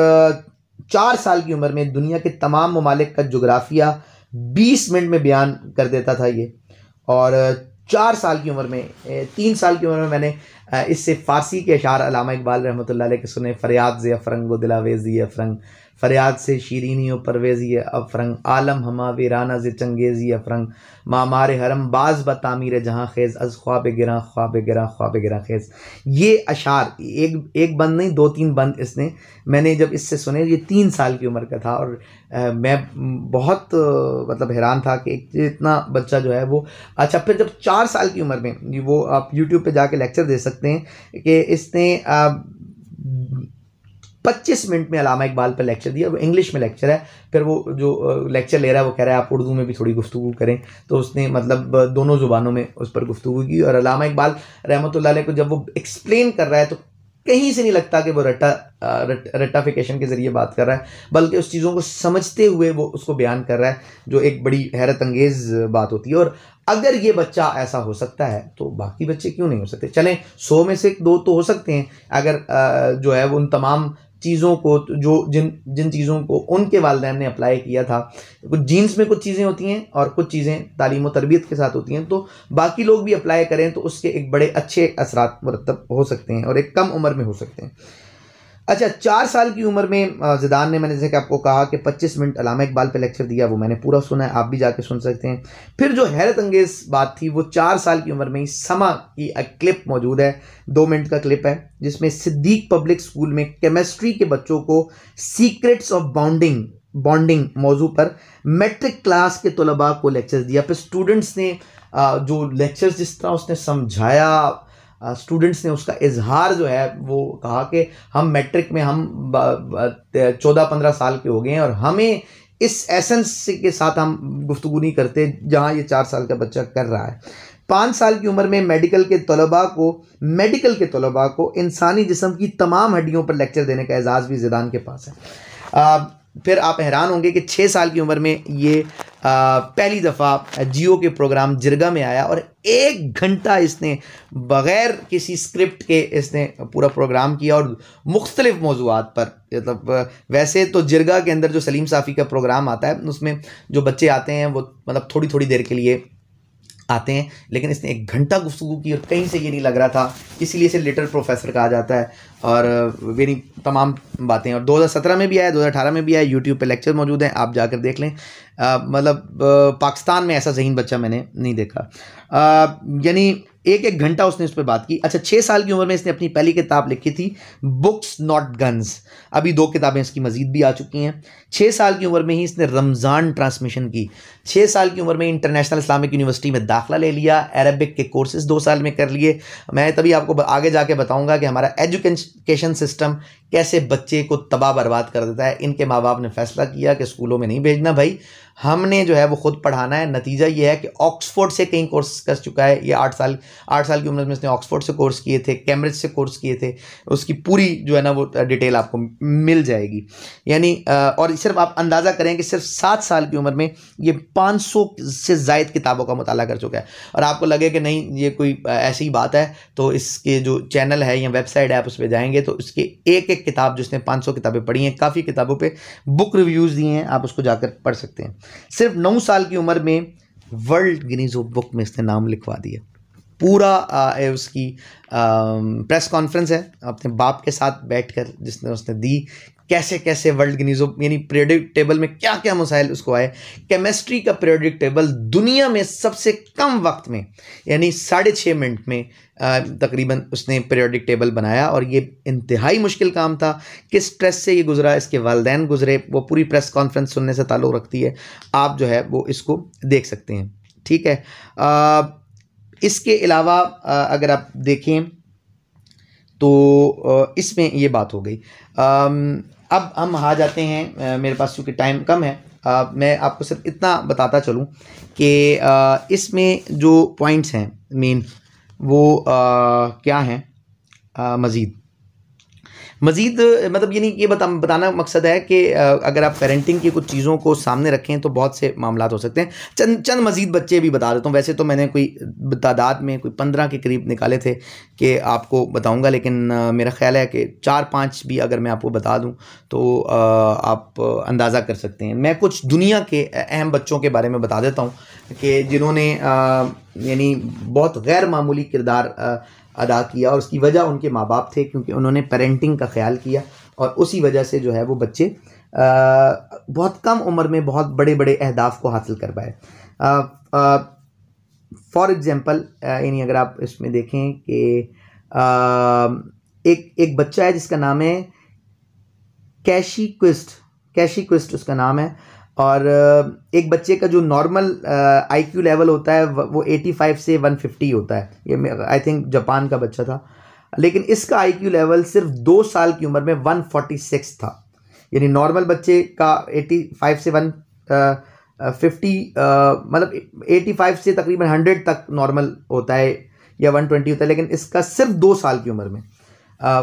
चार साल की उम्र में दुनिया के तमाम ममालिक का जोग्राफिया बीस मिनट में बयान कर देता था ये और चार साल की उम्र में तीन साल की उम्र में मैंने इससे फ़ारसी के अशार अलामा इकबाल रहमत के सुने फ़रियाद ज़िया फ़रंग वो दिलावेज़ ज़िया फ़रंग फरियाद से शीरीनी व परवेज़ी अफरंग आलम हमा वीराना ज चंगेज़ी अफरंग मामार हरम बाज बतामीर जहाँ खेज़ अज ख्वाब गिरा ख्वाब गिरा ख्वाब गिरा खेज़ ये अशार एक एक बंद नहीं दो तीन बंद इसने मैंने जब इससे सुने ये तीन साल की उम्र का था और आ, मैं बहुत मतलब हैरान था कि इतना बच्चा जो है वो अच्छा फिर जब चार साल की उम्र में वो आप यूट्यूब पर जाके लेक्चर दे सकते हैं कि इसने आ, पच्चीस मिनट में अलामा इकबाल पर लेक्चर दिया वो इंग्लिश में लेक्चर है फिर वो जो लेक्चर ले रहा है वो कह रहा है आप उर्दू में भी थोड़ी गुफ्तु करें तो उसने मतलब दोनों ज़ुबानों में उस पर गुफ्तु की और अलामा इकबाल रहमत को जब वो एक्सप्लेन कर रहा है तो कहीं से नहीं लगता कि वो रट्टा रट्टाफिकेशन के ज़रिए बात कर रहा है बल्कि उस चीज़ों को समझते हुए वो उसको बयान कर रहा है जो एक बड़ी हैरत अंगेज़ बात होती है और अगर ये बच्चा ऐसा हो सकता है तो बाकी बच्चे क्यों नहीं हो सकते चलें सौ में से दो तो हो सकते हैं अगर जो है उन तमाम चीज़ों को जो जिन जिन चीज़ों को उनके वालदे ने अप्लाई किया था कुछ जीन्स में कुछ चीज़ें होती हैं और कुछ चीज़ें तालीम व तरबियत के साथ होती हैं तो बाकी लोग भी अप्लाई करें तो उसके एक बड़े अच्छे असरा मुरतब हो सकते हैं और एक कम उम्र में हो सकते हैं अच्छा चार साल की उम्र में जिदान ने मैंने जैसे कि आपको कहा कि 25 मिनट अलामा इकबाल पे लेक्चर दिया वो मैंने पूरा सुना है आप भी जाके सुन सकते हैं फिर जो हैरत अंगेज़ बात थी वो चार साल की उम्र में ही समा की एक क्लिप मौजूद है दो मिनट का क्लिप है जिसमें सिद्दीक पब्लिक स्कूल में केमिस्ट्री के बच्चों को सीक्रेट्स ऑफ बाउंडिंग बॉन्डिंग मौजू पर मेट्रिक क्लास के तलबा को लेक्चर्स दिया फिर स्टूडेंट्स ने जो लेक्चर्स जिस तरह उसने समझाया स्टूडेंट्स ने उसका इजहार जो है वो कहा कि हम मैट्रिक में हम चौदह पंद्रह साल के हो गए हैं और हमें इस एसेंस के साथ हम गुफ्तु नहीं करते जहाँ ये चार साल का बच्चा कर रहा है पाँच साल की उम्र में मेडिकल के तलबा को मेडिकल के तलबा को इंसानी जिसम की तमाम हड्डियों पर लेक्चर देने का एजाज़ भी जिदान के पास है आ, फिर आप हैरान होंगे कि छः साल की उम्र में ये पहली दफ़ा जियो के प्रोग्राम जिरगा में आया और एक घंटा इसने बग़ैर किसी स्क्रिप्ट के इसने पूरा प्रोग्राम किया और मुख्तलिफ़ मौजूद पर मतलब वैसे तो जिरगा के अंदर जो सलीम साफ़ी का प्रोग्राम आता है उसमें जो बच्चे आते हैं वो मतलब थोड़ी थोड़ी देर के लिए आते हैं लेकिन इसने एक घंटा गुफ्तु की और कहीं से ये नहीं लग रहा था इसीलिए इसे लिटल प्रोफेसर कहा जाता है और मेरी तमाम बातें और 2017 में भी आया 2018 में भी आया यूट्यूब पे लेक्चर मौजूद हैं आप जाकर देख लें मतलब पाकिस्तान में ऐसा जहीन बच्चा मैंने नहीं देखा यानी एक एक घंटा उसने उस पर बात की अच्छा छः साल की उम्र में इसने अपनी पहली किताब लिखी थी बुक्स नॉट गन्स अभी दो किताबें इसकी मजीद भी आ चुकी हैं छः साल की उम्र में ही इसने रमज़ान ट्रांसमिशन की छः साल की उम्र में इंटरनेशनल इस्लामिक यूनिवर्सिटी में दाखिला ले लिया अरबिक के कोर्सेज दो साल में कर लिए मैं तभी आपको आगे जाके बताऊँगा कि हमारा एजुकेशन सिस्टम कैसे बच्चे को तबाह बर्बाद कर देता है इनके माँ बाप ने फैसला किया कि स्कूलों में नहीं भेजना भाई हमने जो है वो खुद पढ़ाना है नतीजा ये है कि ऑक्सफोर्ड से कहीं कोर्स कर चुका है ये आठ साल आठ साल की उम्र में इसने ऑक्सफोर्ड से कोर्स किए थे कैम्ब्रिज से कोर्स किए थे उसकी पूरी जो है ना वो डिटेल आपको मिल जाएगी यानी और सिर्फ आप अंदाज़ा करें कि सिर्फ सात साल की उम्र में ये पाँच सौ से जायद किताबों का मुताला कर चुका है और आपको लगे कि नहीं ये कोई ऐसी ही बात है तो इसके जो चैनल है या वेबसाइट है आप उस पर जाएंगे तो इसके एक एक एक किताब जिसने 500 किताबें पढ़ी हैं काफ़ी किताबों पे बुक रिव्यूज़ दिए हैं आप उसको जाकर पढ़ सकते हैं सिर्फ नौ साल की उम्र में वर्ल्ड गिनीज बुक में इसने नाम लिखवा दिया पूरा आ, उसकी आ, प्रेस कॉन्फ्रेंस है अपने बाप के साथ बैठकर जिसने उसने दी कैसे कैसे वर्ल्ड न्यूज़ों यानी पीरियोडिक टेबल में क्या क्या मसाइल उसको आए केमिस्ट्री का पीरियोडिक टेबल दुनिया में सबसे कम वक्त में यानी साढ़े छः मिनट में तकरीबन उसने पीरियोडिक टेबल बनाया और ये इंतहाई मुश्किल काम था किस स्ट्रेस से ये गुजरा इसके वालदेन गुजरे वो पूरी प्रेस कॉन्फ्रेंस सुनने से ताल्लुक़ रखती है आप जो है वो इसको देख सकते हैं ठीक है आ, इसके अलावा अगर आप देखें तो इसमें ये बात हो गई अब हम आ जाते हैं मेरे पास चूँकि टाइम कम है आ, मैं आपको सिर्फ इतना बताता चलूँ कि इसमें जो पॉइंट्स हैं मेन वो आ, क्या हैं मज़ीद मज़ीद मतलब यानी ये बता बताना मकसद है कि अगर आप पेरेंटिंग की कुछ चीज़ों को सामने रखें तो बहुत से मामला हो सकते हैं चंद चंद मज़ीद बच्चे भी बता देता हूँ वैसे तो मैंने कोई तादाद में कोई पंद्रह के करीब निकाले थे कि आपको बताऊँगा लेकिन मेरा ख्याल है कि चार पाँच भी अगर मैं आपको बता दूँ तो आप अंदाज़ा कर सकते हैं मैं कुछ दुनिया के अहम बच्चों के बारे में बता देता हूँ कि जिन्होंने यानी बहुत गैर मामूली किरदार अदा किया और उसकी वजह उनके माँ बाप थे क्योंकि उन्होंने पेरेंटिंग का ख्याल किया और उसी वजह से जो है वो बच्चे बहुत कम उम्र में बहुत बड़े बड़े अहदाफ को हासिल कर पाए फॉर एग्ज़ाम्पल यानी अगर आप इसमें देखें कि एक एक बच्चा है जिसका नाम है कैशी क्विस्ट कैशी क्विस्ट उसका नाम है और एक बच्चे का जो नॉर्मल आई क्यू लेवल होता है वो 85 से 150 होता है ये आई थिंक जापान का बच्चा था लेकिन इसका आई क्यू लेवल सिर्फ दो साल की उम्र में 146 था यानी नॉर्मल बच्चे का 85 से वन फिफ्टी मतलब 85 से तकरीबन 100 तक नॉर्मल होता है या 120 होता है लेकिन इसका सिर्फ दो साल की उम्र में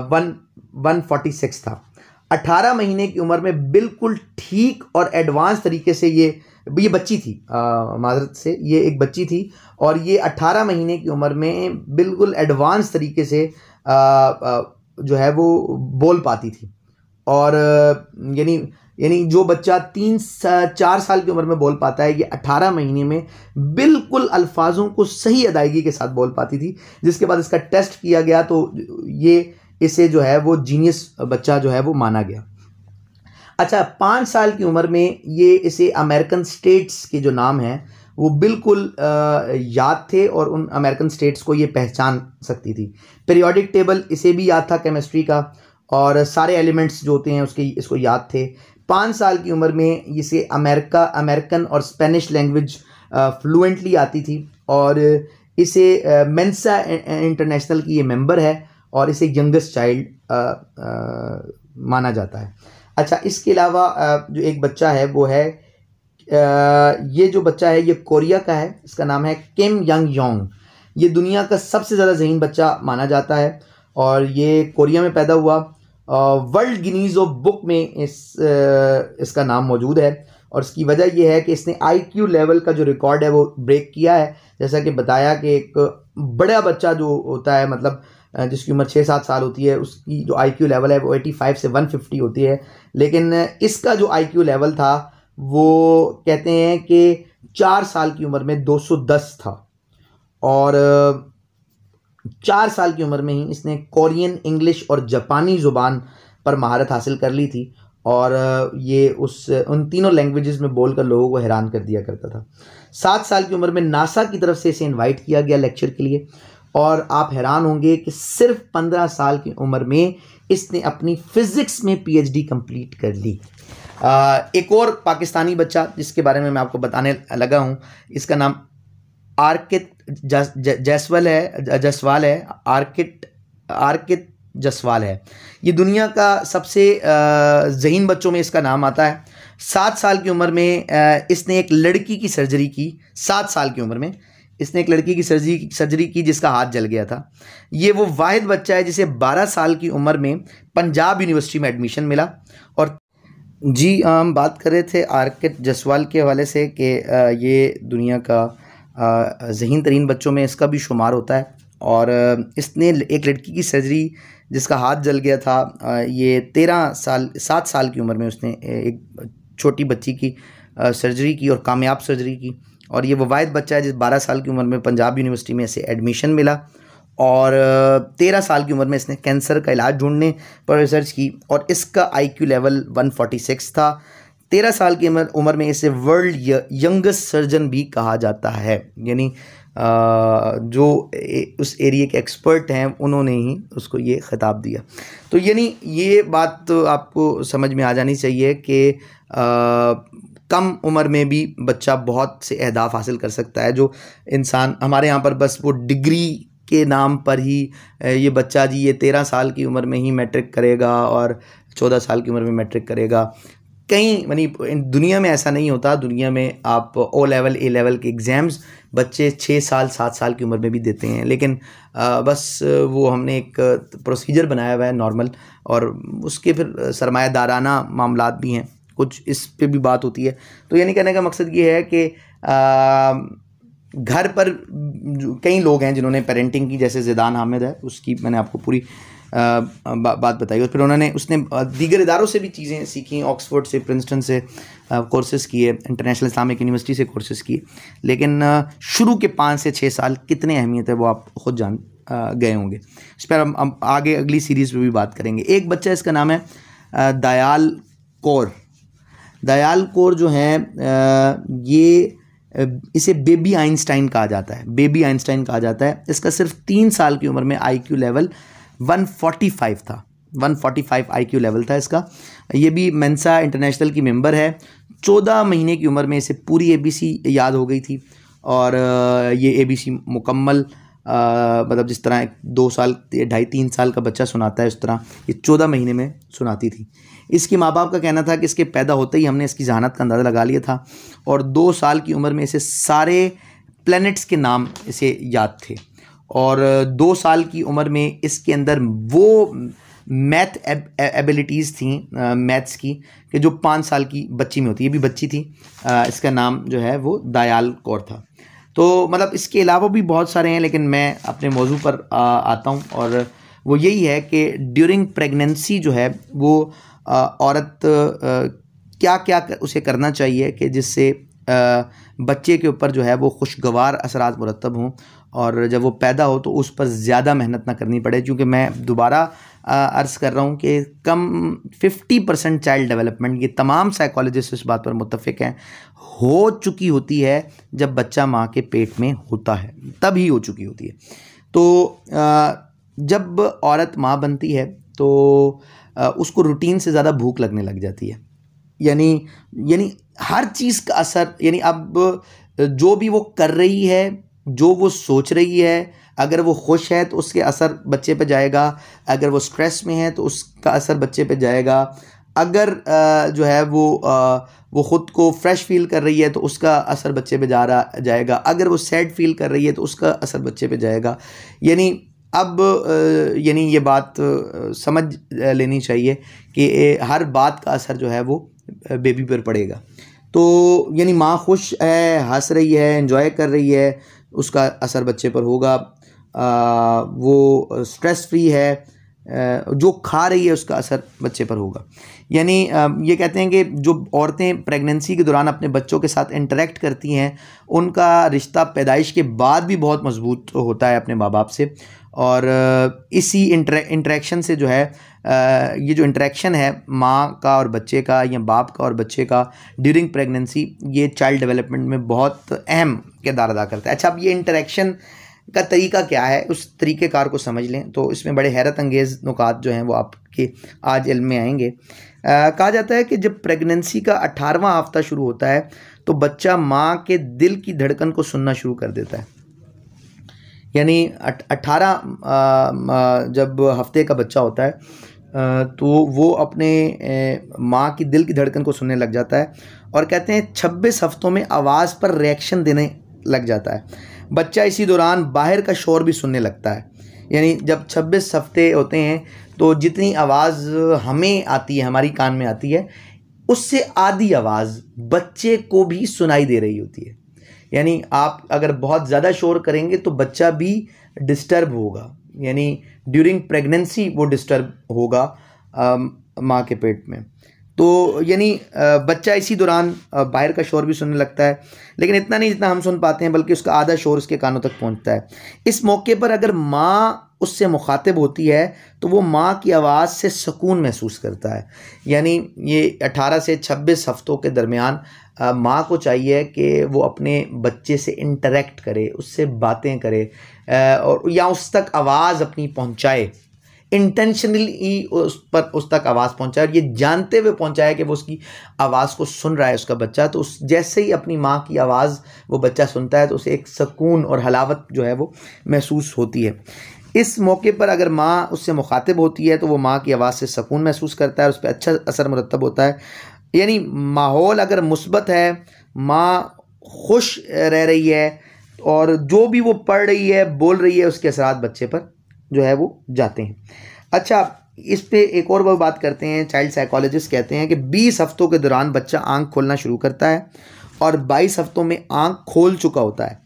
वन वन फोर्टी सिक्स था 18 महीने की उम्र में बिल्कुल ठीक और एडवांस तरीके से ये ये बच्ची थी माजरत से ये एक बच्ची थी और ये 18 महीने की उम्र में बिल्कुल एडवांस तरीके से आ, आ, जो है वो बोल पाती थी और यानी यानी जो बच्चा तीन सा, चार साल की उम्र में बोल पाता है ये अट्ठारह महीने में बिल्कुल अल्फाजों को सही अदायगी के साथ बोल पाती थी जिसके बाद इसका टेस्ट किया गया तो ये इसे जो है वो जीनियस बच्चा जो है वो माना गया अच्छा पाँच साल की उम्र में ये इसे अमेरिकन स्टेट्स के जो नाम हैं वो बिल्कुल याद थे और उन अमेरिकन स्टेट्स को ये पहचान सकती थी पीरियोडिक टेबल इसे भी याद था केमिस्ट्री का और सारे एलिमेंट्स जो होते हैं उसके इसको याद थे पाँच साल की उम्र में इसे अमेरिका अमेरिकन और स्पेनिश लैंग्वेज फ्लुएंटली आती थी और इसे मेंसा इंटरनेशनल की ये मेंबर है और इसे यंगेस्ट चाइल्ड माना जाता है अच्छा इसके अलावा जो एक बच्चा है वो है ये जो बच्चा है ये कोरिया का है इसका नाम है किम यंग योंग ये दुनिया का सबसे ज़्यादा जहीन बच्चा माना जाता है और ये कोरिया में पैदा हुआ वर्ल्ड गिनीज ऑफ बुक में इस इसका नाम मौजूद है और इसकी वजह यह है कि इसने आईक्यू लेवल का जो रिकॉर्ड है वो ब्रेक किया है जैसा कि बताया कि एक बड़ा बच्चा जो होता है मतलब जिसकी उम्र छः सात साल होती है उसकी जो आई लेवल है वो एटी फाइव से वन फिफ्टी होती है लेकिन इसका जो आई लेवल था वो कहते हैं कि चार साल की उम्र में दो सौ दस था और चार साल की उम्र में ही इसने कोरियन इंग्लिश और जापानी ज़ुबान पर महारत हासिल कर ली थी और ये उस उन तीनों लैंग्वेजेस में बोलकर लोगों को हैरान कर दिया करता था सात साल की उम्र में नासा की तरफ से इसे इनवाइट किया गया लेक्चर के लिए और आप हैरान होंगे कि सिर्फ पंद्रह साल की उम्र में इसने अपनी फ़िज़िक्स में पीएचडी कंप्लीट कर ली आ, एक और पाकिस्तानी बच्चा जिसके बारे में मैं आपको बताने लगा हूँ इसका नाम आर्कित जायसवाल है जसवाल है आर्कित आर्कित जसवाल है ये दुनिया का सबसे जहीन बच्चों में इसका नाम आता है सात साल की उम्र में इसने एक लड़की की सर्जरी की सात साल की उम्र में इसने एक लड़की की सर्जरी सर्जरी की जिसका हाथ जल गया था ये वो वाहिद बच्चा है जिसे 12 साल की उम्र में पंजाब यूनिवर्सिटी में एडमिशन मिला और जी हम बात कर रहे थे आर जसवाल के हवाले से कि ये दुनिया का जहन तरीन बच्चों में इसका भी शुमार होता है और इसने एक लड़की की सर्जरी जिसका हाथ जल गया था ये तेरह साल सात साल की उम्र में उसने एक छोटी बच्ची की सर्जरी की और कामयाब सर्जरी की और ये वायद बच्चा है जिस बारह साल की उम्र में पंजाब यूनिवर्सिटी में इसे एडमिशन मिला और तेरह साल की उम्र में इसने कैंसर का इलाज ढूंढने पर रिसर्च की और इसका आईक्यू लेवल 146 था तेरह साल की उम्र में इसे वर्ल्ड यंगस्ट सर्जन भी कहा जाता है यानी जो उस एरिए के एक्सपर्ट हैं उन्होंने ही उसको ये ख़िताब दिया तो यानी ये बात तो आपको समझ में आ जानी चाहिए कि कम उम्र में भी बच्चा बहुत से अहदाफ हासिल कर सकता है जो इंसान हमारे यहाँ पर बस वो डिग्री के नाम पर ही ये बच्चा जी ये तेरह साल की उम्र में ही मैट्रिक करेगा और चौदह साल की उम्र में मैट्रिक करेगा कहीं मनी दुनिया में ऐसा नहीं होता दुनिया में आप ओ लेवल ए लेवल के एग्ज़ाम्स बच्चे छः साल सात साल की उम्र में भी देते हैं लेकिन बस वो हमने एक प्रोसीजर बनाया हुआ है नॉर्मल और उसके फिर सरमादाराना मामला भी हैं कुछ इस पे भी बात होती है तो यानी कहने का मकसद ये है कि घर पर कई लोग हैं जिन्होंने पेरेंटिंग की जैसे जिदान हामिद है उसकी मैंने आपको पूरी आ, बा, बात बताई और फिर उन्होंने उसने दीगर इदारों से भी चीज़ें सीखी ऑक्सफोर्ड से प्रिंसटन से कोर्सेज़ किए इंटरनेशनल इस्लामिक यूनिवर्सिटी से कोर्सेज़ किए लेकिन शुरू के पाँच से छः साल कितने अहमियत है वो आप खुद जान गए होंगे इस पर हम, आगे अगली सीरीज़ पर भी बात करेंगे एक बच्चा इसका नाम है दयाल कौर दयाल कौर जो है ये इसे बेबी आइंस्टाइन कहा जाता है बेबी आइंस्टाइन कहा जाता है इसका सिर्फ तीन साल की उम्र में आईक्यू लेवल 145 था 145 आईक्यू लेवल था इसका ये भी मेंसा इंटरनेशनल की मेंबर है चौदह महीने की उम्र में इसे पूरी एबीसी याद हो गई थी और ये एबीसी मुकम्मल मतलब जिस तरह एक दो साल ढाई तीन साल का बच्चा सुनाता है उस तरह ये चौदह महीने में सुनाती थी इसके माँ बाप का कहना था कि इसके पैदा होते ही हमने इसकी जहानत का अंदाज़ा लगा लिया था और दो साल की उम्र में इसे सारे प्लैनेट्स के नाम इसे याद थे और दो साल की उम्र में इसके अंदर वो मैथ एबिलिटीज़ थी मैथ्स की कि जो पाँच साल की बच्ची में होती ये भी बच्ची थी आ, इसका नाम जो है वो दयाल कौर था तो मतलब इसके अलावा भी बहुत सारे हैं लेकिन मैं अपने मौजू पर आ, आता हूँ और वो यही है कि ड्यूरिंग प्रेगनेंसी जो है वो आ, औरत आ, क्या क्या कर, उसे करना चाहिए कि जिससे बच्चे के ऊपर जो है वो खुशगवार असरात मुरतब हों और जब वो पैदा हो तो उस पर ज़्यादा मेहनत ना करनी पड़े क्योंकि मैं दोबारा अर्ज़ कर रहा हूँ कि कम 50 परसेंट चाइल्ड डेवलपमेंट ये तमाम साइकोलॉजिस्ट इस बात पर मुतफ़ हैं हो चुकी होती है जब बच्चा माँ के पेट में होता है तब ही हो चुकी होती है तो जब औरत माँ बनती है तो उसको रूटीन से ज़्यादा भूख लगने लग जाती है यानी यानी हर चीज़ का असर यानी अब जो भी वो कर रही है जो वो सोच रही है अगर वो खुश है तो उसके असर बच्चे पे जाएगा अगर वो स्ट्रेस में है तो उसका असर बच्चे पे जाएगा अगर जो है वो वो ख़ुद को फ्रेश फील कर रही है तो उसका असर बच्चे पे जा रहा जाएगा अगर वो सैड फील कर रही है तो उसका असर बच्चे पे जाएगा यानी अब यानी ये बात समझ लेनी चाहिए कि हर बात का असर जो है वो बेबी पर पड़ेगा तो यानी माँ खुश है हंस रही है इन्जॉय कर रही है उसका असर बच्चे पर होगा आ, वो स्ट्रेस फ्री है जो खा रही है उसका असर बच्चे पर होगा यानी ये कहते हैं कि जो औरतें प्रेगनेंसी के दौरान अपने बच्चों के साथ इंटरेक्ट करती हैं उनका रिश्ता पैदाइश के बाद भी बहुत मजबूत होता है अपने माँ बाप से और इसी इंटरेक्शन से जो है ये जो इंटरेक्शन है माँ का और बच्चे का या बाप का और बच्चे का ड्यूरिंग प्रेगनेंसी ये चाइल्ड डेवलपमेंट में बहुत अहम किरदार अदा करता है अच्छा अब ये इंटरेक्शन का तरीका क्या है उस तरीके कार को समझ लें तो इसमें बड़े हैरत अंगेज़ नुकात जो हैं वो आपके आज इल्म में आएंगे आ, कहा जाता है कि जब प्रेगनेंसी का अठारहवा हफ्ता शुरू होता है तो बच्चा माँ के दिल की धड़कन को सुनना शुरू कर देता है यानी अट्ठारह जब हफ्ते का बच्चा होता है तो वो अपने माँ की दिल की धड़कन को सुनने लग जाता है और कहते हैं छब्बीस हफ्तों में आवाज़ पर रिएक्शन देने लग जाता है बच्चा इसी दौरान बाहर का शोर भी सुनने लगता है यानी जब छब्बीस हफ्ते होते हैं तो जितनी आवाज़ हमें आती है हमारी कान में आती है उससे आधी आवाज़ बच्चे को भी सुनाई दे रही होती है यानी आप अगर बहुत ज़्यादा शोर करेंगे तो बच्चा भी डिस्टर्ब होगा यानी ड्यूरिंग प्रेगनेंसी वो डिस्टर्ब होगा माँ के पेट में तो यानी बच्चा इसी दौरान बाहर का शोर भी सुनने लगता है लेकिन इतना नहीं जितना हम सुन पाते हैं बल्कि उसका आधा शोर उसके कानों तक पहुंचता है इस मौके पर अगर माँ उससे मुखातिब होती है तो वो माँ की आवाज़ से सुकून महसूस करता है यानी ये 18 से 26 हफ्तों के दरमियान माँ को चाहिए कि वो अपने बच्चे से इंटरेक्ट करे उससे बातें करे और या उस तक आवाज़ अपनी पहुँचाए इंटेंशनली उस पर उस तक आवाज़ पहुंचाए और ये जानते हुए पहुंचाया कि वो उसकी आवाज़ को सुन रहा है उसका बच्चा तो उस जैसे ही अपनी माँ की आवाज़ वो बच्चा सुनता है तो उसे एक सुकून और हलावत जो है वो महसूस होती है इस मौके पर अगर माँ उससे मुखातिब होती है तो वो माँ की आवाज़ से सुकून महसूस करता है उस पर अच्छा असर मुरतब होता है यानी माहौल अगर मुस्बत है माँ खुश रह रही है और जो भी वो पढ़ रही है बोल रही है उसके असरात बच्चे पर जो है वो जाते हैं अच्छा इस पे एक और वो बात करते हैं चाइल्ड साइकोलॉजिस्ट कहते हैं कि बीस हफ्तों के दौरान बच्चा आंख खोलना शुरू करता है और बाईस हफ्तों में आंख खोल चुका होता है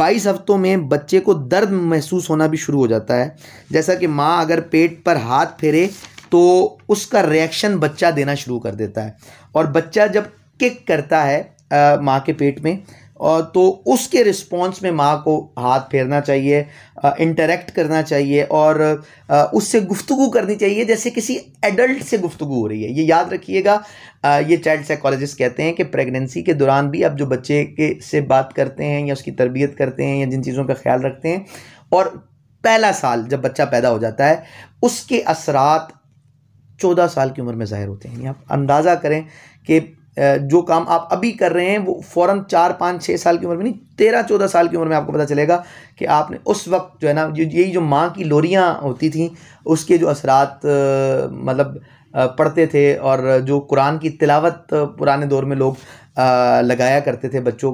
बाईस हफ्तों में बच्चे को दर्द महसूस होना भी शुरू हो जाता है जैसा कि माँ अगर पेट पर हाथ फेरे तो उसका रिएक्शन बच्चा देना शुरू कर देता है और बच्चा जब किक करता है माँ के पेट में तो उसके रिस्पॉन्स में माँ को हाथ फेरना चाहिए इंटरेक्ट करना चाहिए और उससे गुफ्तु करनी चाहिए जैसे किसी एडल्ट से गुफ्तु हो रही है ये याद रखिएगा ये चाइल्ड साइकोलॉजिस्ट कहते हैं कि प्रेगनेंसी के दौरान भी आप जो बच्चे के से बात करते हैं या उसकी तरबियत करते हैं या जिन चीज़ों का ख्याल रखते हैं और पहला साल जब बच्चा पैदा हो जाता है उसके असरात चौदह साल की उम्र में ज़ाहिर होते हैं आप अंदाज़ा करें कि जो काम आप अभी कर रहे हैं वो फ़ौरन चार पाँच छः साल की उम्र में नहीं तेरह चौदह साल की उम्र में आपको पता चलेगा कि आपने उस वक्त जो है ना यही जो माँ की लोरियाँ होती थी उसके जो असरात मतलब पढ़ते थे और जो कुरान की तिलावत पुराने दौर में लोग लगाया करते थे बच्चों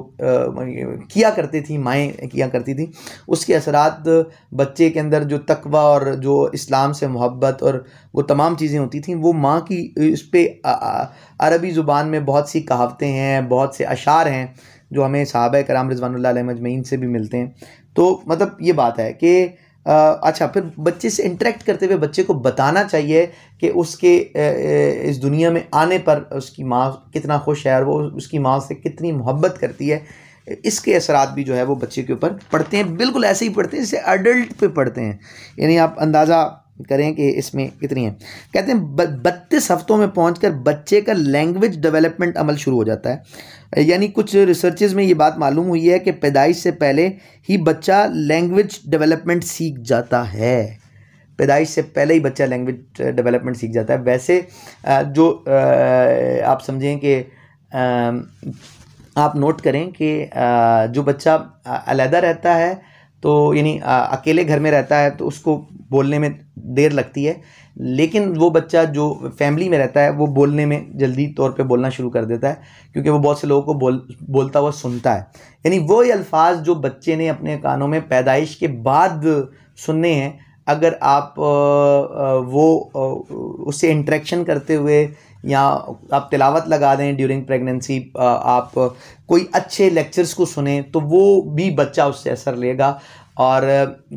किया करती थी माएँ किया करती थी उसके असरात बच्चे के अंदर जो तकवा और जो इस्लाम से मोहब्बत और वो तमाम चीज़ें होती थी वो माँ की इस पर अरबी ज़ुबान में बहुत सी कहावतें हैं बहुत से अशार हैं जो हमें सहाब कराम रजवान मजमैन से भी मिलते हैं तो मतलब ये बात है कि अच्छा फिर बच्चे से इंटरेक्ट करते हुए बच्चे को बताना चाहिए कि उसके इस दुनिया में आने पर उसकी माँ कितना खुश है और वो उसकी माँ से कितनी मोहब्बत करती है इसके असरात भी जो है वो बच्चे के ऊपर पढ़ते हैं बिल्कुल ऐसे ही पढ़ते हैं जैसे अडल्ट पे पढ़ते हैं यानी आप अंदाज़ा करें कि इसमें कितनी है कहते हैं बत्तीस हफ्तों में पहुंचकर बच्चे का लैंग्वेज डेवलपमेंट अमल शुरू हो जाता है यानी कुछ रिसर्चेज में ये बात मालूम हुई है कि पैदाइश से पहले ही बच्चा लैंग्वेज डेवलपमेंट सीख जाता है पैदाइश से पहले ही बच्चा लैंग्वेज डेवलपमेंट सीख जाता है वैसे जो आप समझें कि आप नोट करें कि जो बच्चा अलहदा रहता है तो यानी अकेले घर में रहता है तो उसको बोलने में देर लगती है लेकिन वो बच्चा जो फैमिली में रहता है वो बोलने में जल्दी तौर पे बोलना शुरू कर देता है क्योंकि वो बहुत से लोगों को बोल बोलता हुआ सुनता है यानी वो अल्फाज जो बच्चे ने अपने कानों में पैदाइश के बाद सुनने हैं अगर आप वो उससे इंट्रैक्शन करते हुए या आप तिलावत लगा दें ड्यूरिंग प्रेगनेंसी आप कोई अच्छे लेक्चर्स को सुने तो वो भी बच्चा उससे असर लेगा और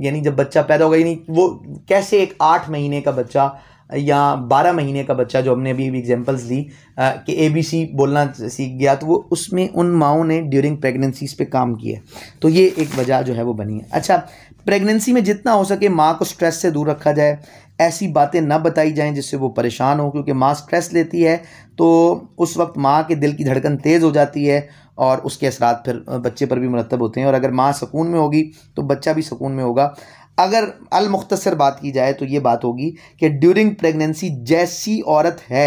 यानी जब बच्चा पैदा होगा यानी वो कैसे एक आठ महीने का बच्चा या बारह महीने का बच्चा जो हमने अभी एग्जांपल्स दी कि ए बी सी बोलना सीख गया तो वो उसमें उन माओ ने ड्यूरिंग प्रेगनेंसीज पे काम किया तो ये एक वजह जो है वो बनी है अच्छा प्रेगनेंसी में जितना हो सके माँ को स्ट्रेस से दूर रखा जाए ऐसी बातें ना बताई जाएं जिससे वो परेशान हो क्योंकि माँ स्ट्रेस लेती है तो उस वक्त माँ के दिल की धड़कन तेज़ हो जाती है और उसके असरात फिर बच्चे पर भी मुरतब होते हैं और अगर माँ सुकून में होगी तो बच्चा भी सुकून में होगा अगर अलमुख्तसर बात की जाए तो ये बात होगी कि ड्यूरिंग प्रेगनेंसी जैसी औरत है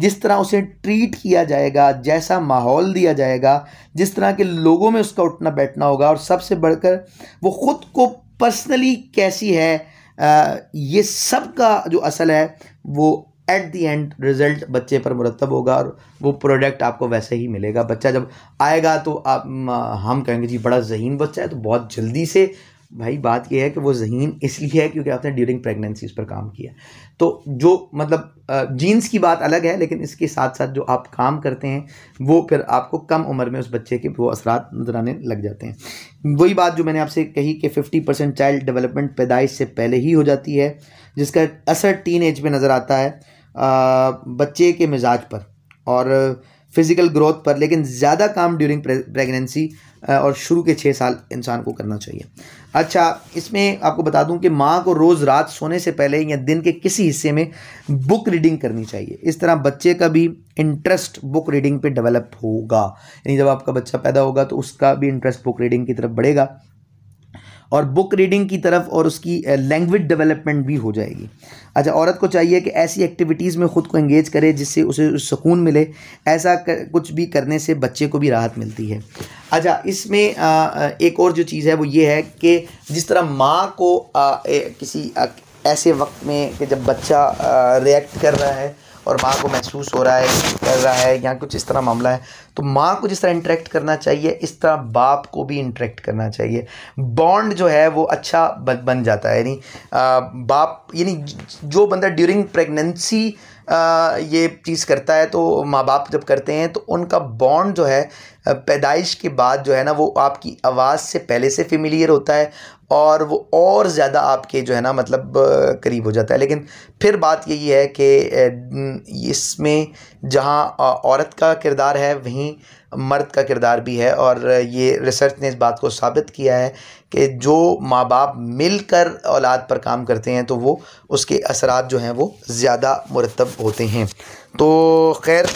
जिस तरह उसे ट्रीट किया जाएगा जैसा माहौल दिया जाएगा जिस तरह के लोगों में उसका उठना बैठना होगा और सबसे बढ़कर वो ख़ुद को पर्सनली कैसी है आ, ये सब का जो असल है वो एट दी एंड रिज़ल्ट बच्चे पर मुरतब होगा और वो प्रोडक्ट आपको वैसे ही मिलेगा बच्चा जब आएगा तो आप हम कहेंगे जी बड़ा जहीन बच्चा है तो बहुत जल्दी से भाई बात यह है कि वो जहीन इसलिए है क्योंकि आपने ड्यूरिंग प्रेगनेंसी उस पर काम किया तो जो मतलब जीन्स की बात अलग है लेकिन इसके साथ साथ जो आप काम करते हैं वो फिर आपको कम उम्र में उस बच्चे के वो असरा नजर आने लग जाते हैं वही बात जो मैंने आपसे कही कि फिफ्टी परसेंट चाइल्ड डेवलपमेंट पैदाइश से पहले ही हो जाती है जिसका असर टीन एज पर नज़र आता है बच्चे के मिजाज पर और फिजिकल ग्रोथ पर लेकिन ज़्यादा काम ड्यूरिंग प्रेगनेंसी और शुरू के छः साल इंसान को करना चाहिए अच्छा इसमें आपको बता दूं कि माँ को रोज़ रात सोने से पहले या दिन के किसी हिस्से में बुक रीडिंग करनी चाहिए इस तरह बच्चे का भी इंटरेस्ट बुक रीडिंग पे डेवलप होगा यानी जब आपका बच्चा पैदा होगा तो उसका भी इंटरेस्ट बुक रीडिंग की तरफ बढ़ेगा और बुक रीडिंग की तरफ और उसकी लैंग्वेज डेवलपमेंट भी हो जाएगी अच्छा औरत को चाहिए कि ऐसी एक्टिविटीज़ में ख़ुद को एंगेज करे जिससे उसे सुकून मिले ऐसा कर, कुछ भी करने से बच्चे को भी राहत मिलती है अच्छा इसमें एक और जो चीज़ है वो ये है कि जिस तरह माँ को आ, ए, किसी आ, ऐसे वक्त में कि जब बच्चा रिएक्ट कर रहा है और माँ को महसूस हो रहा है कर रहा है या कुछ इस तरह मामला है तो माँ को जिस तरह इंटरेक्ट करना चाहिए इस तरह बाप को भी इंटरेक्ट करना चाहिए बॉन्ड जो है वो अच्छा बन जाता है यानी बाप यानी जो बंदा ड्यूरिंग प्रेगनेंसी ये चीज़ करता है तो माँ बाप जब करते हैं तो उनका बॉन्ड जो है पैदाइश के बाद जो है ना वो आपकी आवाज़ से पहले से फेमिलियर होता है और वो और ज़्यादा आपके जो है ना मतलब करीब हो जाता है लेकिन फिर बात यही है कि इसमें जहाँ औरत का किरदार है वहीं मर्द का किरदार भी है और ये रिसर्च ने इस बात को साबित किया है कि जो माँ बाप मिलकर औलाद पर काम करते हैं तो वो उसके असरात जो हैं वो ज़्यादा मुरतब होते हैं तो खैर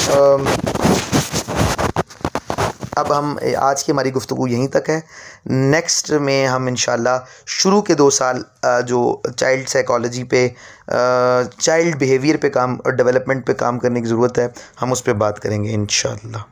अब हम आज की हमारी गुफ्तु यहीं तक है नेक्स्ट में हम इन शुरू के दो साल जो चाइल्ड साइकोलॉजी पे चाइल्ड बिहेवियर पे काम और डेवलपमेंट पे काम करने की ज़रूरत है हम उस पर बात करेंगे इन